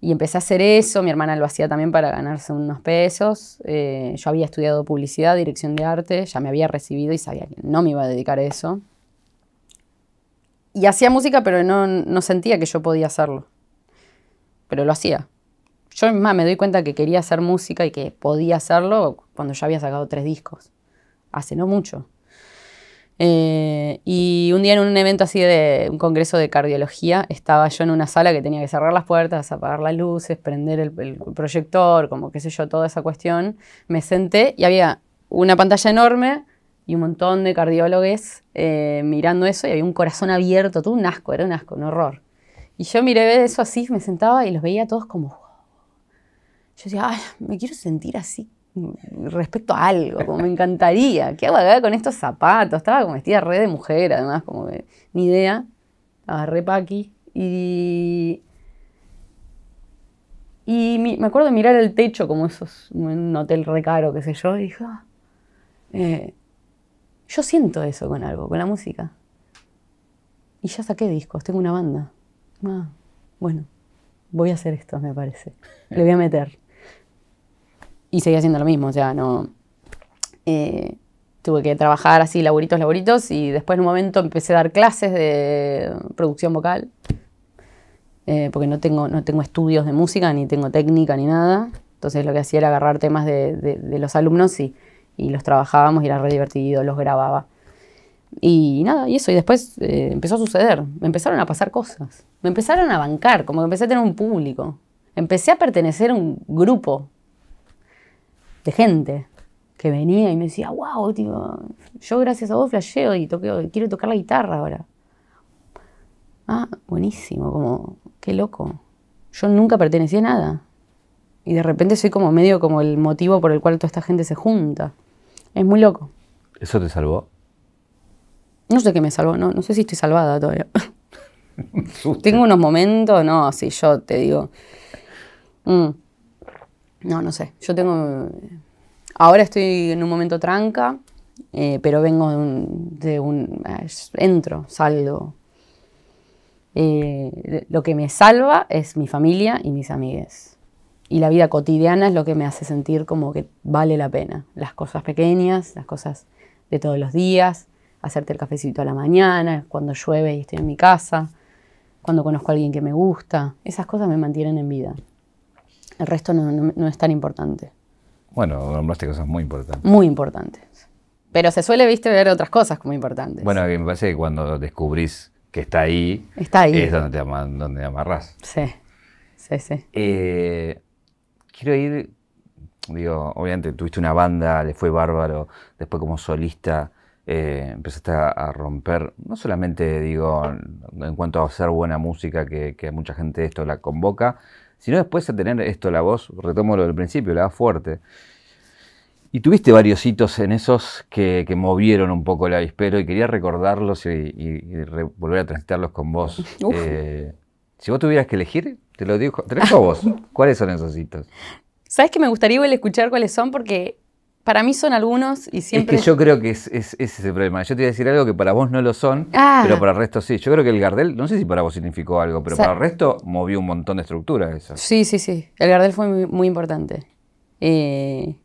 y empecé a hacer eso, mi hermana lo hacía también para ganarse unos pesos. Eh, yo había estudiado publicidad, dirección de arte, ya me había recibido y sabía que no me iba a dedicar a eso. Y hacía música, pero no, no sentía que yo podía hacerlo. Pero lo hacía. Yo más me doy cuenta que quería hacer música y que podía hacerlo cuando ya había sacado tres discos hace no mucho. Eh, y un día en un evento así de un congreso de cardiología, estaba yo en una sala que tenía que cerrar las puertas, apagar las luces, prender el, proyector, como qué sé yo, toda esa cuestión. Me senté y había una pantalla enorme y un montón de cardiólogos eh, mirando eso y había un corazón abierto, todo un asco, era un asco, un horror. Y yo miré eso así, me sentaba y los veía todos como... Yo decía, me quiero sentir así respecto a algo, como me encantaría. ¿Qué hago con estos zapatos? Estaba como vestida re de mujer, además, como que ni idea. Agarré paqui y. Y me acuerdo de mirar el techo, como esos, un hotel recaro, qué sé yo, y dije, ah, eh, yo siento eso con algo, con la música. Y ya saqué discos, tengo una banda. Ah, bueno, voy a hacer esto, me parece. Le voy a meter y seguía haciendo lo mismo, o sea, no... Eh, tuve que trabajar así, laburitos, laburitos, y después en un momento empecé a dar clases de producción vocal, eh, porque no tengo, no tengo estudios de música, ni tengo técnica, ni nada. Entonces lo que hacía era agarrar temas de, los alumnos y, los trabajábamos y era re divertido, los grababa. Y nada, y eso, y después eh, empezó a suceder, me empezaron a pasar cosas, me empezaron a bancar, como que empecé a tener un público, empecé a pertenecer a un grupo, de gente que venía y me decía, wow, tío, yo gracias a vos flasheo y quiero tocar la guitarra ahora. Ah, buenísimo, como, qué loco. Yo nunca pertenecí a nada. Y de repente soy como medio como el motivo por el cual toda esta gente se junta. Es muy loco. ¿Eso te salvó? No sé qué me salvó, no, sé si estoy salvada todavía. Tengo unos momentos, no, si yo te digo. Mm. No, no sé. Yo tengo. Ahora estoy en un momento tranca, eh, pero vengo de un. De un eh, entro, salgo. Eh, lo que me salva es mi familia y mis amigas. Y la vida cotidiana es lo que me hace sentir como que vale la pena. Las cosas pequeñas, las cosas de todos los días, hacerte el cafecito a la mañana, cuando llueve y estoy en mi casa, cuando conozco a alguien que me gusta. Esas cosas me mantienen en vida. El resto no, es tan importante. Bueno, nombraste cosas muy importantes. Muy importantes. Pero se suele, viste, ver otras cosas como importantes. Bueno, me parece que cuando descubrís que está ahí, es donde te, amarras. donde Sí, sí, sí. Eh, quiero ir, digo, obviamente tuviste una banda, le fue bárbaro, después como solista eh, empezaste a, romper, no solamente, digo, en, cuanto a hacer buena música, que, que mucha gente esto la convoca, sino después de tener esto, la voz, retomo lo del principio, la voz fuerte. Y tuviste varios hitos en esos que, movieron un poco la avispero y quería recordarlos y, volver a transitarlos con vos. Eh, si vos tuvieras que elegir, te lo digo, tres lo vos. ¿Cuáles son esos hitos? Sabes que me gustaría igual escuchar cuáles son porque para mí son algunos y siempre. Es que yo creo que es, es, ese el problema. Yo te voy a decir algo que para vos no lo son, ah. pero para el resto sí. Yo creo que el Gardel, no sé si para vos significó algo, pero para el resto movió un montón de estructuras eso. Sí, sí, sí. El Gardel fue muy, importante. Eh,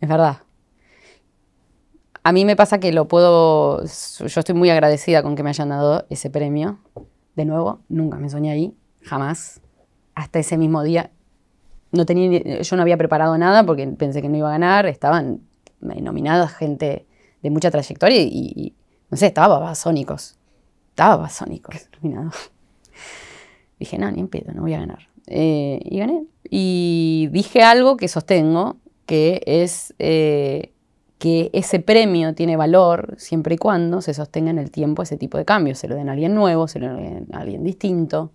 es verdad. A mí me pasa que lo puedo. Yo estoy muy agradecida con que me hayan dado ese premio. De nuevo, nunca me soñé ahí, jamás. Hasta ese mismo día no tenía, yo no había preparado nada porque pensé que no iba a ganar, estaban eh, nominadas gente de mucha trayectoria y, no sé, estaba basónicos estaba basónicos Dije, no, ni en pedo, no voy a ganar. Eh, y gané. Y dije algo que sostengo, que es eh, que ese premio tiene valor siempre y cuando se sostenga en el tiempo ese tipo de cambios. Se lo den a alguien nuevo, se lo den a alguien distinto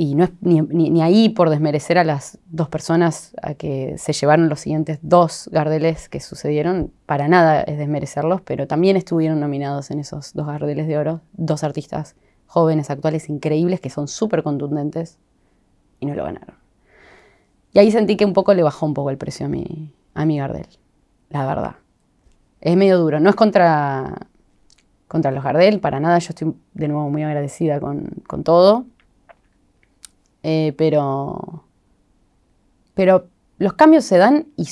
y no ni, ahí por desmerecer a las dos personas a que se llevaron los siguientes dos Gardeles que sucedieron, para nada es desmerecerlos, pero también estuvieron nominados en esos dos Gardeles de Oro, dos artistas jóvenes, actuales, increíbles, que son súper contundentes y no lo ganaron. Y ahí sentí que un poco le bajó un poco el precio a mi, a mi Gardel, la verdad. Es medio duro, no es contra, contra los Gardel, para nada, yo estoy de nuevo muy agradecida con, con todo eh, pero, pero los cambios se dan y,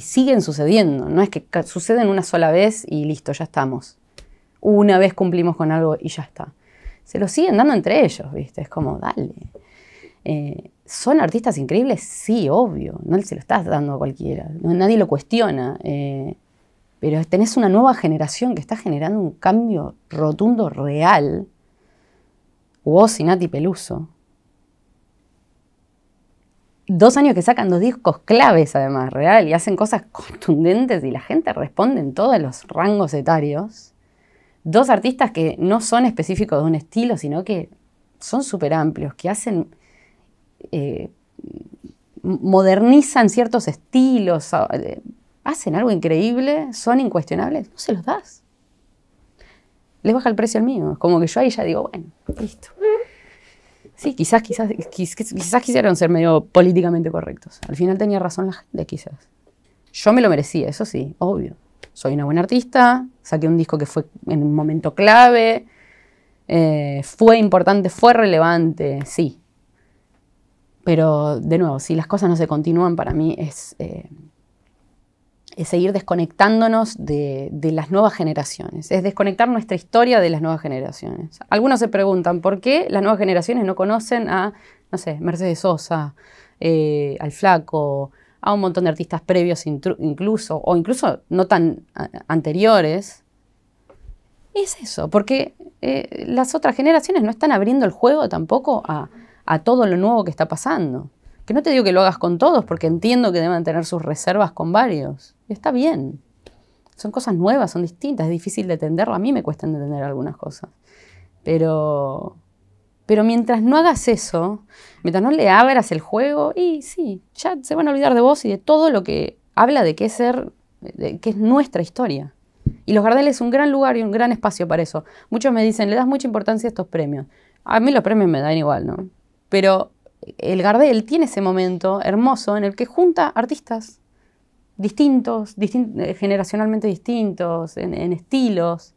siguen sucediendo, no es que suceden una sola vez y listo, ya estamos. Una vez cumplimos con algo y ya está. Se lo siguen dando entre ellos, ¿viste? Es como, dale. Eh, ¿Son artistas increíbles? Sí, obvio. No se lo estás dando a cualquiera. nadie lo cuestiona. Eh, pero tenés una nueva generación que está generando un cambio rotundo, real. Vos y Nati Peluso, dos años que sacan dos discos claves, además, real, y hacen cosas contundentes y la gente responde en todos los rangos etarios. Dos artistas que no son específicos de un estilo, sino que son súper amplios, que hacen. Eh, modernizan ciertos estilos, ah, eh, hacen algo increíble, son incuestionables, no se los das. Les baja el precio al mío. Como que yo ahí ya digo, bueno, listo. Sí, quizás, quizás, quizás quisieron ser medio políticamente correctos. Al final tenía razón la gente, quizás. Yo me lo merecía, eso sí, obvio. Soy una buena artista, saqué un disco que fue en un momento clave, eh, fue importante, fue relevante, sí. Pero de nuevo, si las cosas no se continúan, para mí es... Eh, es eh, seguir desconectándonos de, las nuevas generaciones, es desconectar nuestra historia de las nuevas generaciones. Algunos se preguntan por qué las nuevas generaciones no conocen a, no sé, Mercedes Sosa, eh, al Flaco, a un montón de artistas previos incluso, o incluso no tan anteriores. Es eso, porque eh, las otras generaciones no están abriendo el juego tampoco a, a todo lo nuevo que está pasando. Que no te digo que lo hagas con todos, porque entiendo que deben tener sus reservas con varios está bien. Son cosas nuevas, son distintas, es difícil de entenderlo. A mí me cuesta entender algunas cosas. Pero, pero mientras no hagas eso, mientras no le abras el juego, y sí, ya se van a olvidar de vos y de todo lo que habla de qué es ser, de es nuestra historia. Y los Gardel es un gran lugar y un gran espacio para eso. Muchos me dicen, le das mucha importancia a estos premios. A mí los premios me dan igual, ¿no? Pero el Gardel tiene ese momento hermoso en el que junta artistas distintos, eh, generacionalmente distintos, en, estilos,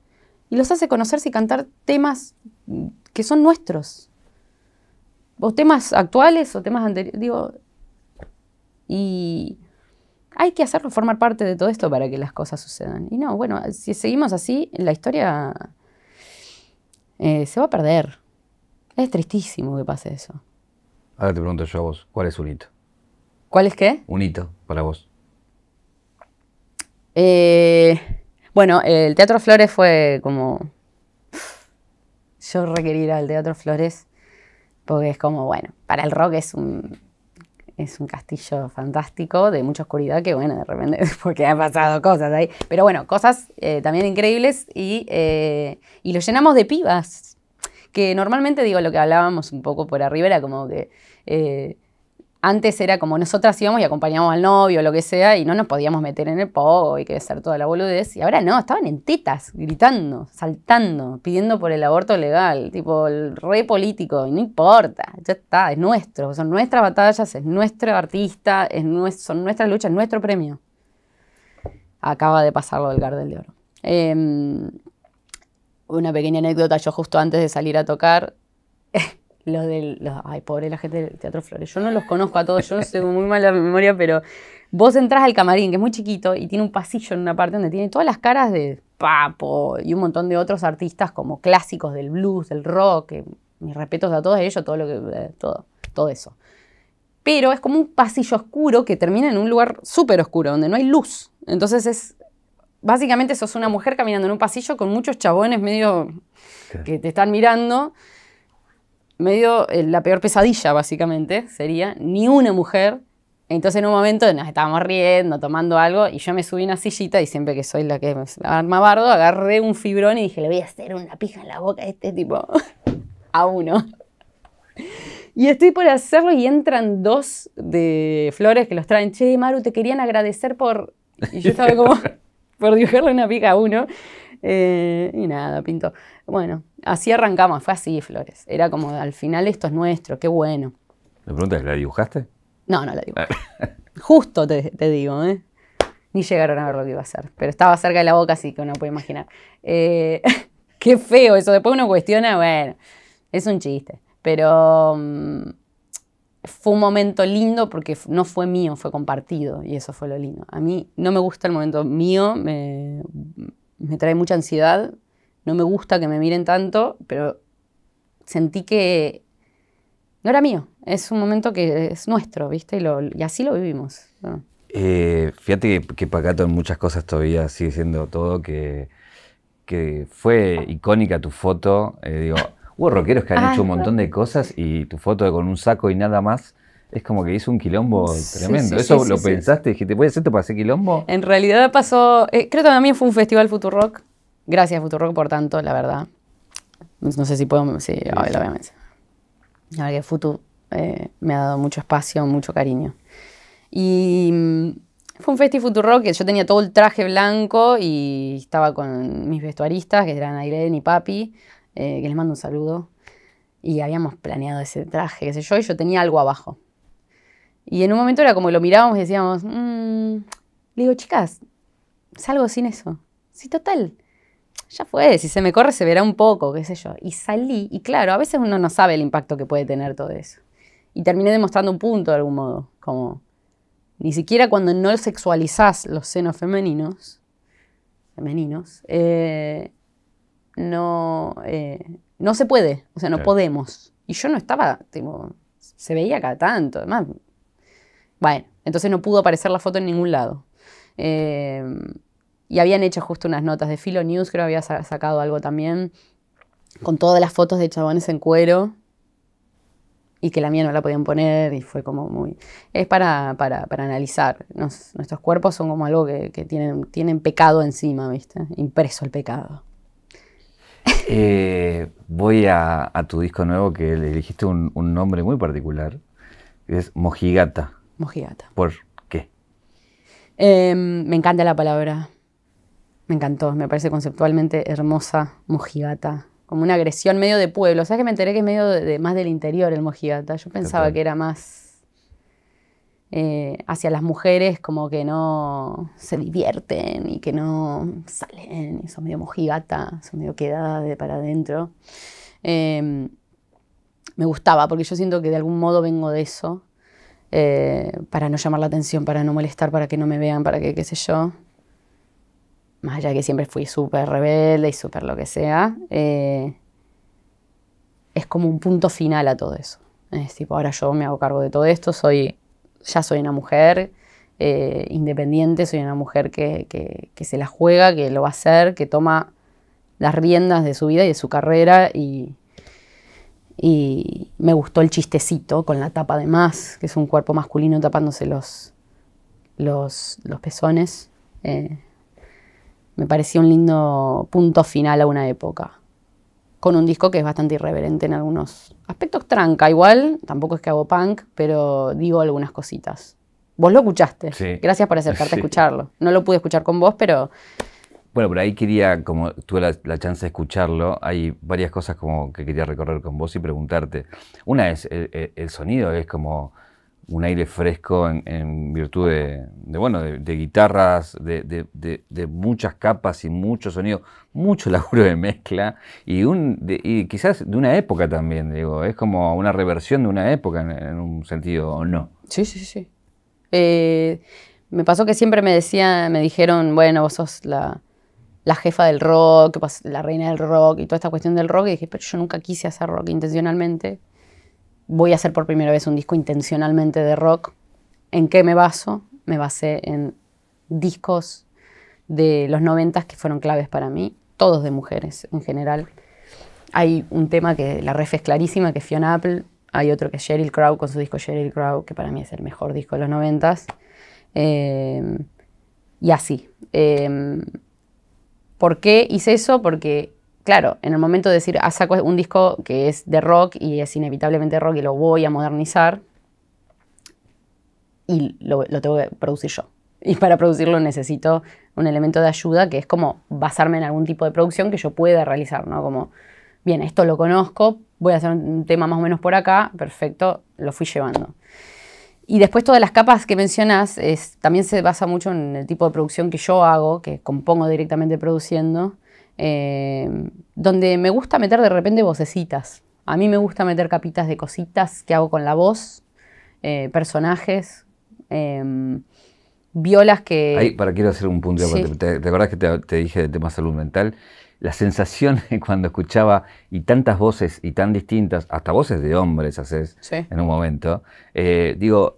y los hace conocerse y cantar temas que son nuestros, o temas actuales o temas anteriores, digo, y hay que hacerlo formar parte de todo esto para que las cosas sucedan. Y no, bueno, si seguimos así, la historia eh, se va a perder. Es tristísimo que pase eso. Ahora te pregunto yo a vos, ¿cuál es un hito? ¿Cuál es qué? Un hito para vos. Eh, bueno, el Teatro Flores fue como... Yo requerir al Teatro Flores porque es como, bueno, para el rock es un, es un castillo fantástico de mucha oscuridad que, bueno, de repente, porque han pasado cosas ahí. Pero bueno, cosas eh, también increíbles eh, y, lo llenamos de pibas que normalmente digo lo que hablábamos un poco por arriba era como que antes era como nosotras íbamos y acompañábamos al novio o lo que sea y no nos podíamos meter en el pogo y que hacer toda la boludez. Y ahora no, estaban en tetas, gritando, saltando, pidiendo por el aborto legal, tipo el re político, y no importa, ya está, es nuestro, son nuestras batallas, es nuestro artista, es son nuestras luchas, es nuestro premio. Acaba de pasarlo del Gardel de Oro. Em, una pequeña anécdota, yo justo antes de salir a tocar, los del. ay, pobre la gente del Teatro Flores. Yo no los conozco a todos, yo tengo muy mala memoria, pero vos entras al camarín, que es muy chiquito, y tiene un pasillo en una parte donde tiene todas las caras de Papo y un montón de otros artistas como clásicos del blues, del rock. mis respetos a todos ellos, todo lo que. Eh, todo, todo eso. Pero es como un pasillo oscuro que termina en un lugar súper oscuro, donde no hay luz. Entonces es, básicamente sos una mujer caminando en un pasillo con muchos chabones medio que te están mirando medio eh, la peor pesadilla, básicamente, sería ni una mujer. Entonces en un momento nos estábamos riendo, tomando algo, y yo me subí una sillita y siempre que soy la que arma bardo, agarré un fibrón y dije, le voy a hacer una pija en la boca a este tipo, a uno. Y estoy por hacerlo y entran dos de flores que los traen, che, Maru, te querían agradecer por... Y yo estaba como, por dibujarle una pija a uno. Eh, y nada, pinto Bueno, así arrancamos, fue así, Flores. Era como, al final esto es nuestro, qué bueno. La pregunta es, ¿la dibujaste? No, no la dibujé. Ah. Justo te, digo, ¿eh? Ni llegaron a ver lo que iba a hacer, pero estaba cerca de la boca, así que uno puede imaginar. Eh, qué feo eso, después uno cuestiona, bueno, es un chiste, pero... Mm, fue un momento lindo porque no fue mío, fue compartido y eso fue lo lindo. A mí no me gusta el momento mío, me, me trae mucha ansiedad, no me gusta que me miren tanto, pero sentí que no era mío, es un momento que es nuestro, ¿viste? Y, así lo vivimos. Eh, fíjate que, Pacato en muchas cosas todavía sigue siendo todo, que, que fue icónica tu foto, eh, digo... Hubo rockeros que han ah, hecho un montón de cosas y tu foto con un saco y nada más es como que hizo un quilombo tremendo. ¿Eso lo pensaste? te ¿puede hacer esto para hacer quilombo? En realidad pasó. Eh, creo que también fue un festival Futurock. Gracias, Futurock, por tanto, la verdad. No, sé si puedo. Sí, ver, la verdad que Futu eh, me ha dado mucho espacio, mucho cariño. Y mm, fue un festival Futurock que yo tenía todo el traje blanco y estaba con mis vestuaristas, que eran Irene y Papi, eh, que les mando un saludo. Y habíamos planeado ese traje, qué sé yo, y yo tenía algo abajo y en un momento era como lo mirábamos y decíamos, mm". le digo, chicas, salgo sin eso. Sí, total. Ya fue, si se me corre se verá un poco, qué sé yo. Y salí, y claro, a veces uno no sabe el impacto que puede tener todo eso. Y terminé demostrando un punto de algún modo, como ni siquiera cuando no sexualizás los senos femeninos, femeninos, eh, no, eh, no se puede, o sea, no podemos. Y yo no estaba, tipo, se veía cada tanto, además bueno, entonces no pudo aparecer la foto en ningún lado. Eh, y habían hecho justo unas notas de Filo News, creo había sacado algo también, con todas las fotos de chabones en cuero y que la mía no la podían poner y fue como muy... Es para, analizar. nuestros cuerpos son como algo que, tienen, tienen pecado encima, ¿viste? Impreso el pecado. Eh, voy a, tu disco nuevo que le dijiste un, nombre muy particular, es Mojigata. Mojigata. ¿Por qué? Em, me encanta la palabra. Me encantó, me parece conceptualmente hermosa, mojigata. Como una agresión medio de pueblo. ¿Sabes que me enteré que es medio de, más del interior el mojigata? Yo pensaba que era más eh, hacia las mujeres, como que no se divierten y que no salen, y son medio mojigata, son medio quedadas de para adentro. Em, me gustaba, porque yo siento que de algún modo vengo de eso. Eh, para no llamar la atención, para no molestar, para que no me vean, para que qué sé yo. Más allá de que siempre fui súper rebelde y súper lo que sea, eh, es como un punto final a todo eso. Es tipo, ahora yo me hago cargo de todo esto, soy, ya soy una mujer eh, independiente, soy una mujer que, que se la juega, que lo va a hacer, que toma las riendas de su vida y de su carrera y, y me gustó el chistecito con la tapa de más, que es un cuerpo masculino tapándose los, los, los pezones. Eh, me parecía un lindo punto final a una época. Con un disco que es bastante irreverente en algunos aspectos. Tranca igual, tampoco es que hago punk, pero digo algunas cositas. Vos lo escuchaste. Gracias por acercarte a escucharlo. No lo pude escuchar con vos, pero bueno, por ahí quería, como tuve la, chance de escucharlo, hay varias cosas como que quería recorrer con vos y preguntarte. Una es el, sonido, es como un aire fresco en, virtud de, bueno, de, guitarras, de, muchas capas y mucho sonido, mucho laburo de mezcla y, un, y quizás de una época también, digo, es como una reversión de una época en, un sentido o no. Sí, sí, sí. Eh, me pasó que siempre me decían, me dijeron, bueno, vos sos la la jefa del rock, pues, la reina del rock y toda esta cuestión del rock. Y dije, pero yo nunca quise hacer rock intencionalmente. Voy a hacer por primera vez un disco intencionalmente de rock. ¿En qué me baso? Me basé en discos de los noventas que fueron claves para mí, todos de mujeres en general. Hay un tema que la ref es clarísima, que es Fiona Apple. Hay otro que es Sheryl Crow con su disco Sheryl Crow, que para mí es el mejor disco de los noventas. Eh, y así. Eh, ¿Por qué hice eso? Porque, claro, en el momento de decir, ah, saco un disco que es de rock y es inevitablemente rock y lo voy a modernizar, y lo, tengo que producir yo. Y para producirlo necesito un elemento de ayuda que es como basarme en algún tipo de producción que yo pueda realizar, ¿no? Como, bien, esto lo conozco, voy a hacer un tema más o menos por acá, perfecto, lo fui llevando. Y después todas las capas que mencionas también se basa mucho en el tipo de producción que yo hago, que compongo directamente produciendo, eh, donde me gusta meter de repente vocecitas. A mí me gusta meter capitas de cositas que hago con la voz, eh, personajes, eh, violas que... Ahí, para quiero hacer un punto, de ¿te, te, que te, dije de tema salud mental? la sensación cuando escuchaba y tantas voces y tan distintas, hasta voces de hombres haces sí. en un momento, eh, digo,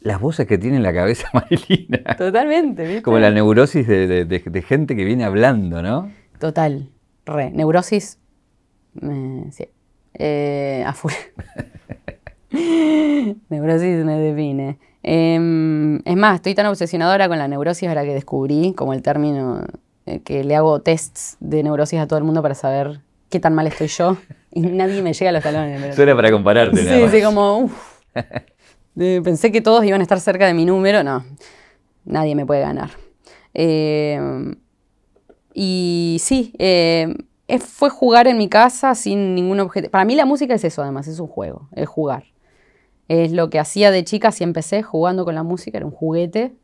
las voces que tiene la cabeza Marilina. Totalmente, ¿viste? Como la neurosis de, gente que viene hablando, ¿no? Total, re. Neurosis, sí. Eh, a full. neurosis me define. Em, es más, estoy tan obsesionadora con la neurosis la que descubrí como el término eh, que le hago tests de neurosis a todo el mundo para saber qué tan mal estoy yo y nadie me llega a los talones. Suena para compararte. Sí, nada sí, como, eh, pensé que todos iban a estar cerca de mi número, no, nadie me puede ganar. Eh, y sí, fue jugar en mi casa sin ningún objeto. Para mí la música es eso, además, es un juego, es jugar. Es lo que hacía de chica, si empecé jugando con la música, era un juguete.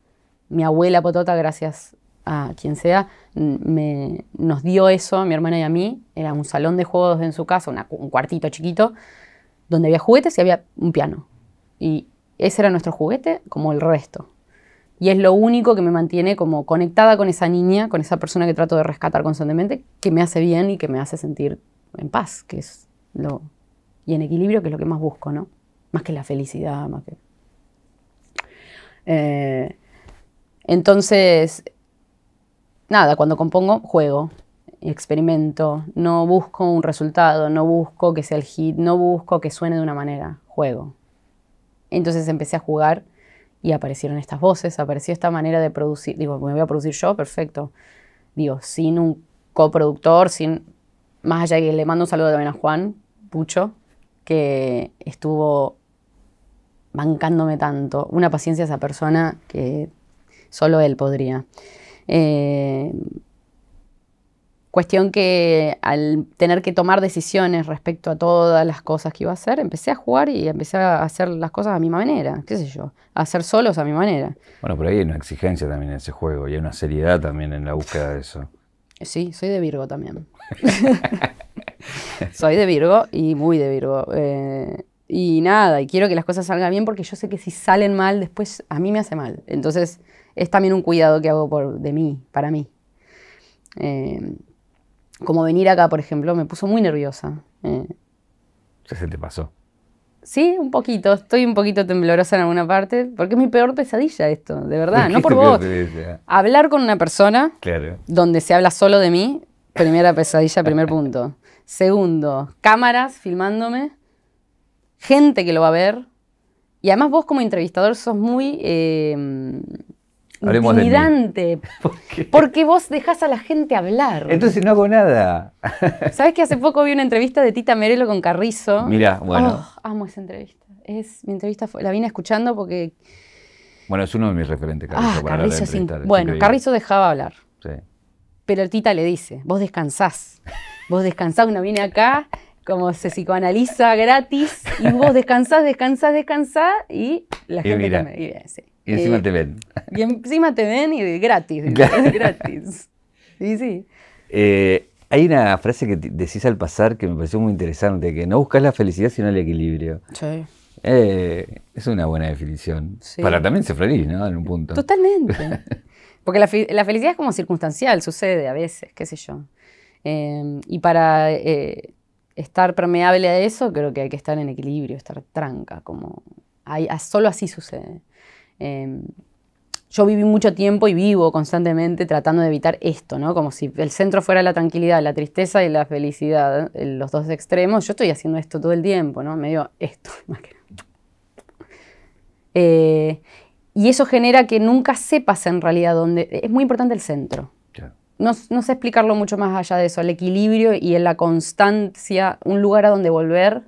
Mi abuela Potota, gracias a quien sea, mm, nos dio eso, a mi hermana y a mí. Era un salón de juegos en su casa, un cuartito chiquito, donde había juguetes y había un piano. Y ese era nuestro juguete, como el resto. Y es lo único que me mantiene como conectada con esa niña, con esa persona que trato de rescatar constantemente, que me hace bien y que me hace sentir en paz, que es lo... Y en equilibrio, que es lo que más busco, ¿no? Más que la felicidad, más que... Eh, entonces, nada, cuando compongo, juego, experimento, no busco un resultado, no busco que sea el hit, no busco que suene de una manera, juego. Entonces empecé a jugar y aparecieron estas voces, apareció esta manera de producir, digo, me voy a producir yo, perfecto. Digo, sin un coproductor, sin más allá que le mando un saludo también a Juan Pucho, que estuvo bancándome tanto, una paciencia a esa persona que solo él podría. Eh, cuestión que al tener que tomar decisiones respecto a todas las cosas que iba a hacer, empecé a jugar y empecé a hacer las cosas a mi manera, qué sé yo, a hacer solos a mi manera. Bueno, pero hay una exigencia también en ese juego y hay una seriedad también en la búsqueda de eso. Sí, soy de Virgo también. soy de Virgo y muy de Virgo. Eh, y nada, y quiero que las cosas salgan bien porque yo sé que si salen mal, después a mí me hace mal. Entonces es también un cuidado que hago por, de mí, para mí. Eh, como venir acá, por ejemplo, me puso muy nerviosa. Eh. ¿Se te pasó? Sí, un poquito. Estoy un poquito temblorosa en alguna parte, porque es mi peor pesadilla esto, de verdad. No por vos. Hablar con una persona claro. donde se habla solo de mí, primera pesadilla, primer punto. Segundo, cámaras filmándome gente que lo va a ver. Y además vos como entrevistador sos muy em, porque vos dejás a la gente hablar. Entonces no hago nada. ¿Sabes que hace poco vi una entrevista de Tita Merelo con Carrizo? Mira, bueno. Oh, amo esa entrevista. Es, mi entrevista la vine escuchando porque... Bueno, es uno de mis referentes, ah, Carrizo. bueno, Carrizo dejaba hablar. Sí. Pero Tita le dice, vos descansás. Vos descansás, uno viene acá como se psicoanaliza gratis y vos descansás, descansás, descansás y la gente Y encima eh, te ven. Y encima te ven y gratis, gratis. Sí, sí. Eh, hay una frase que decís al pasar que me pareció muy interesante, que no buscas la felicidad sino el equilibrio. Sí. Eh, es una buena definición. Para también ser feliz, ¿no? En un punto. Totalmente. Porque la felicidad es como circunstancial, sucede a veces, qué sé yo. y para estar permeable a eso, creo que hay que estar en equilibrio, estar tranca, como solo así sucede. Em, yo viví mucho tiempo y vivo constantemente tratando de evitar esto, ¿no? Como si el centro fuera la tranquilidad, la tristeza y la felicidad, los dos extremos. Yo estoy haciendo esto todo el tiempo, ¿no? Medio esto, eh, y eso genera que nunca sepas en realidad dónde. Es muy importante el centro no, sé explicarlo mucho más allá de eso, el equilibrio y en la constancia, un lugar a donde volver,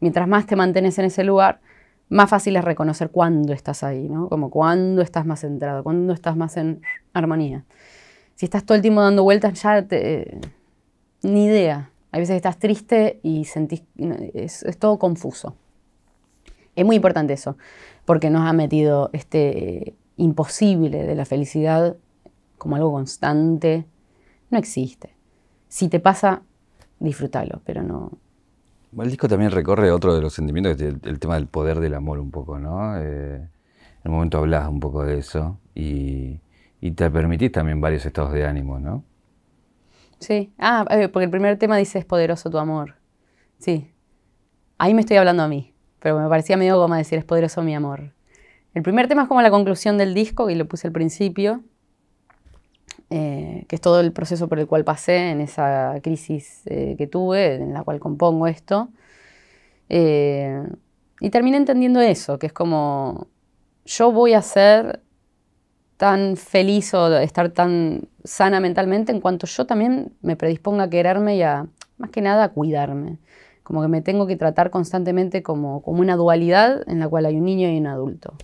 mientras más te mantienes en ese lugar, más fácil es reconocer cuándo estás ahí, ¿no? Como cuándo estás más centrado, cuándo estás más en armonía. Si estás todo el tiempo dando vueltas, ya te, eh, ni idea. Hay veces estás triste y sentís, es, todo confuso. Es muy importante eso, porque nos ha metido este imposible de la felicidad como algo constante, no existe. Si te pasa, disfrútalo, pero no. El disco también recorre otro de los sentimientos, el, tema del poder del amor un poco, ¿no? Eh, en el momento hablas un poco de eso y, y, te permitís también varios estados de ánimo, ¿no? Sí, ah, eh, porque el primer tema dice es poderoso tu amor. Sí, ahí me estoy hablando a mí, pero me parecía medio goma decir es poderoso mi amor. El primer tema es como la conclusión del disco, y lo puse al principio, eh, que es todo el proceso por el cual pasé en esa crisis eh, que tuve, en la cual compongo esto. Eh, y terminé entendiendo eso, que es como yo voy a ser tan feliz o estar tan sana mentalmente en cuanto yo también me predisponga a quererme y a, más que nada, a cuidarme. Como que me tengo que tratar constantemente como, una dualidad en la cual hay un niño y un adulto.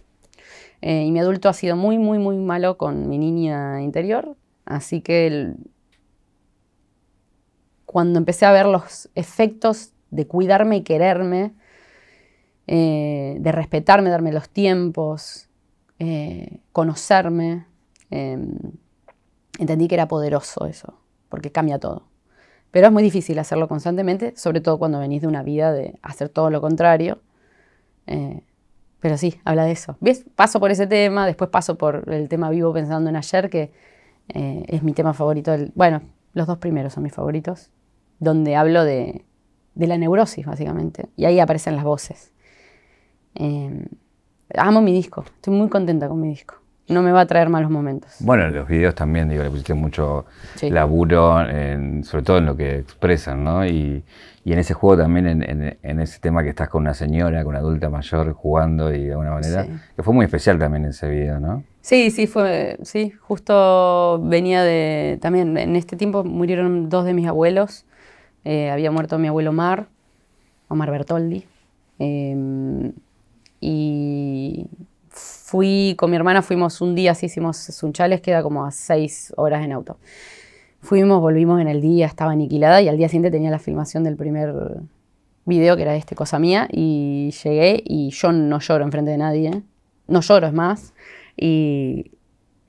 y mi adulto ha sido muy, muy, muy malo con mi niña interior. Así que cuando empecé a ver los efectos de cuidarme y quererme, eh, de respetarme, darme los tiempos, eh, conocerme, em, entendí que era poderoso eso, porque cambia todo. Pero es muy difícil hacerlo constantemente, sobre todo cuando venís de una vida de hacer todo lo contrario. Eh, pero sí, habla de eso. Paso por ese tema, después paso por el tema vivo pensando en ayer, que eh, es mi tema favorito. bueno, los dos primeros son mis favoritos, donde hablo de, la neurosis, básicamente. Y ahí aparecen las voces. Eh, amo mi disco, estoy muy contenta con mi disco. No me va a traer malos momentos. Bueno, los videos también, digo, le pusiste mucho laburo, sobre todo en lo que expresan, ¿no? Y, en ese juego también, en, en, ese tema que estás con una señora, con una adulta mayor jugando y de alguna manera, que fue muy especial también ese video, ¿no? Sí, sí, fue, sí, justo venía de, también en este tiempo murieron dos de mis abuelos, eh, había muerto mi abuelo Omar, Omar Bertoldi, em, y fui con mi hermana, fuimos un día, sí hicimos Sunchales, queda como a seis horas en auto. Fuimos, volvimos en el día, estaba aniquilada y al día siguiente tenía la filmación del primer video, que era este, cosa mía, y llegué y yo no lloro enfrente de nadie, ¿eh? no lloro es más, y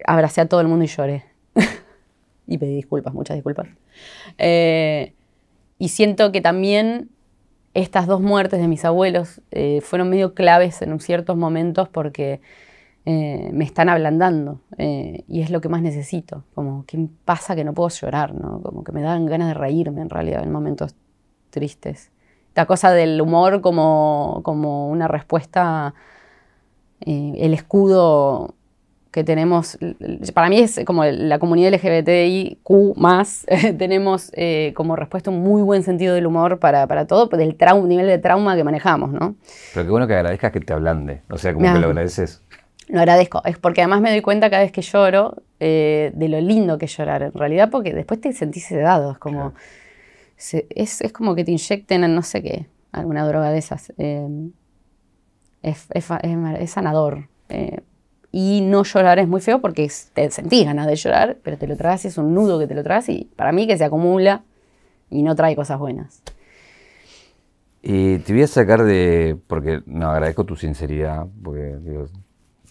abracé a todo el mundo y lloré. y pedí disculpas, muchas disculpas. Eh, y siento que también estas dos muertes de mis abuelos eh, fueron medio claves en ciertos momentos porque eh, me están ablandando y es lo que más necesito. Como, ¿qué pasa que no puedo llorar? ¿no? Como que me dan ganas de reírme en realidad en momentos tristes. La cosa del humor como, como una respuesta eh, el escudo que tenemos, para mí es como la comunidad LGBTIQ más, tenemos eh, como respuesta un muy buen sentido del humor para, para todo, del nivel de trauma que manejamos, ¿no? Pero qué bueno que agradezcas que te ablande, o sea, como que lo agradeces. Lo agradezco, es porque además me doy cuenta cada vez que lloro eh, de lo lindo que es llorar, en realidad, porque después te sentís sedado, es como, es, como que te inyecten no sé qué, alguna droga de esas es, sanador. Eh, y no llorar es muy feo porque te sentís ganas de llorar, pero te lo traes, y es un nudo que te lo traes y para mí que se acumula y no trae cosas buenas. Y te voy a sacar de, porque no, agradezco tu sinceridad, porque digo,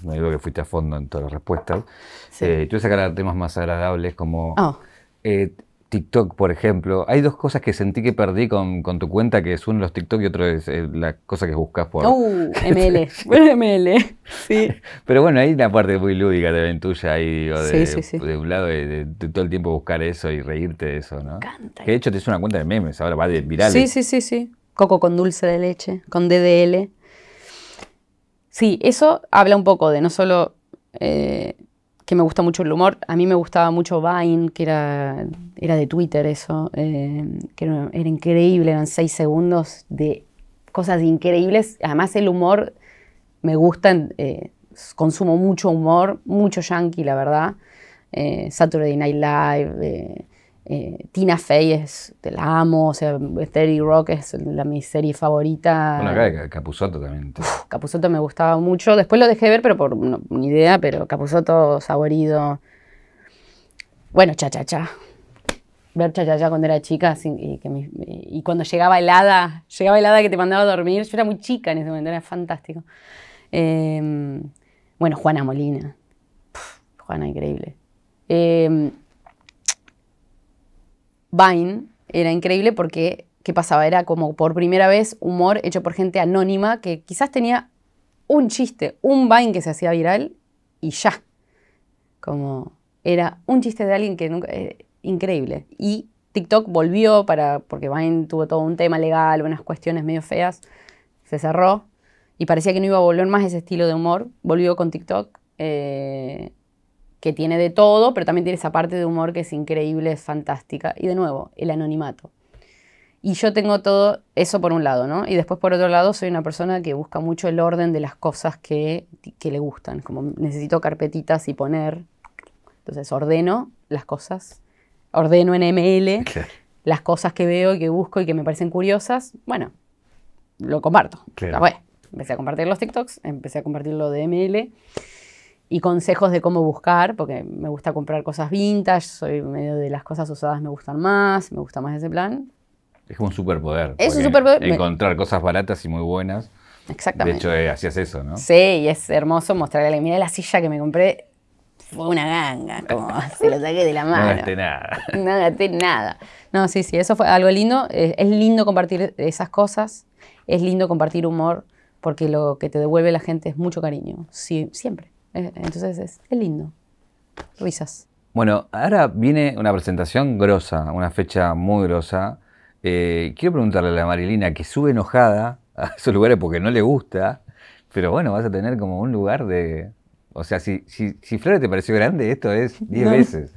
no digo que fuiste a fondo en todas las respuestas. Sí. Eh, te voy a sacar temas más agradables como... Ah. Eh, TikTok, por ejemplo, hay dos cosas que sentí que perdí con, tu cuenta, que es uno los TikTok y otro es eh, la cosa que buscas por... ¡Uh! ML. bueno, ML, sí. Pero bueno, hay una parte muy lúdica también tuya ahí, digo, de, de, un lado, de, todo el tiempo buscar eso y reírte de eso, ¿no? Me encanta. Que de hecho te es una cuenta de memes, ahora va de viral. Sí, sí, sí, sí. Coco con dulce de leche, con DDL. Sí, eso habla un poco de no solo... Eh, que me gusta mucho el humor, a mí me gustaba mucho Vine, que era era de Twitter eso, eh, que era, increíble, eran seis segundos de cosas increíbles. Además el humor, me gusta, eh, consumo mucho humor, mucho yankee, la verdad. Eh, Saturday Night Live, Tina Fey es, te la amo, o sea, Terry Rock es la, mi serie favorita. Bueno, acá Capuzoto también. me gustaba mucho, después lo dejé de ver, pero por una idea, pero Capuzoto, Saborido. Bueno, cha, cha, cha ver ya cuando era chica y, cuando llegaba helada, llegaba helada que te mandaba a dormir. Yo era muy chica en ese momento, era fantástico. Em, bueno, Juana Molina. Juana, increíble. Em, Vine era increíble porque, ¿qué pasaba? Era como por primera vez humor hecho por gente anónima que quizás tenía un chiste, un Vine que se hacía viral y ya. Como era un chiste de alguien que nunca... Eh, increíble. Y TikTok volvió para, porque Vine tuvo todo un tema legal, unas cuestiones medio feas, se cerró y parecía que no iba a volver más ese estilo de humor. Volvió con TikTok, eh, que tiene de todo, pero también tiene esa parte de humor que es increíble, es fantástica. Y de nuevo, el anonimato. Y yo tengo todo eso por un lado, ¿no? Y después por otro lado soy una persona que busca mucho el orden de las cosas que, que le gustan, como necesito carpetitas y poner. Entonces ordeno las cosas ordeno en ML las cosas que veo y que busco y que me parecen curiosas, bueno, lo comparto. empecé a compartir los TikToks, empecé a compartir lo de ML y consejos de cómo buscar, porque me gusta comprar cosas vintage, soy medio de las cosas usadas me gustan más, me gusta más ese plan. Es como un superpoder. Es un superpoder. Encontrar cosas baratas y muy buenas. Exactamente. De hecho, eh, hacías eso, ¿no? Sí, y es hermoso mostrarle, mira la silla que me compré fue una ganga, como se lo saqué de la mano. No gasté nada. No gasté nada. No, sí, sí, eso fue algo lindo. Es, lindo compartir esas cosas, es lindo compartir humor, porque lo que te devuelve la gente es mucho cariño, siempre. Eh, entonces es, lindo. Risas. Bueno, ahora viene una presentación grosa, una fecha muy grosa. Eh, quiero preguntarle a la Marilina, que sube enojada a esos lugares porque no le gusta, pero bueno, vas a tener como un lugar de, o sea, si, si, si Flores te pareció grande, esto es 10 veces.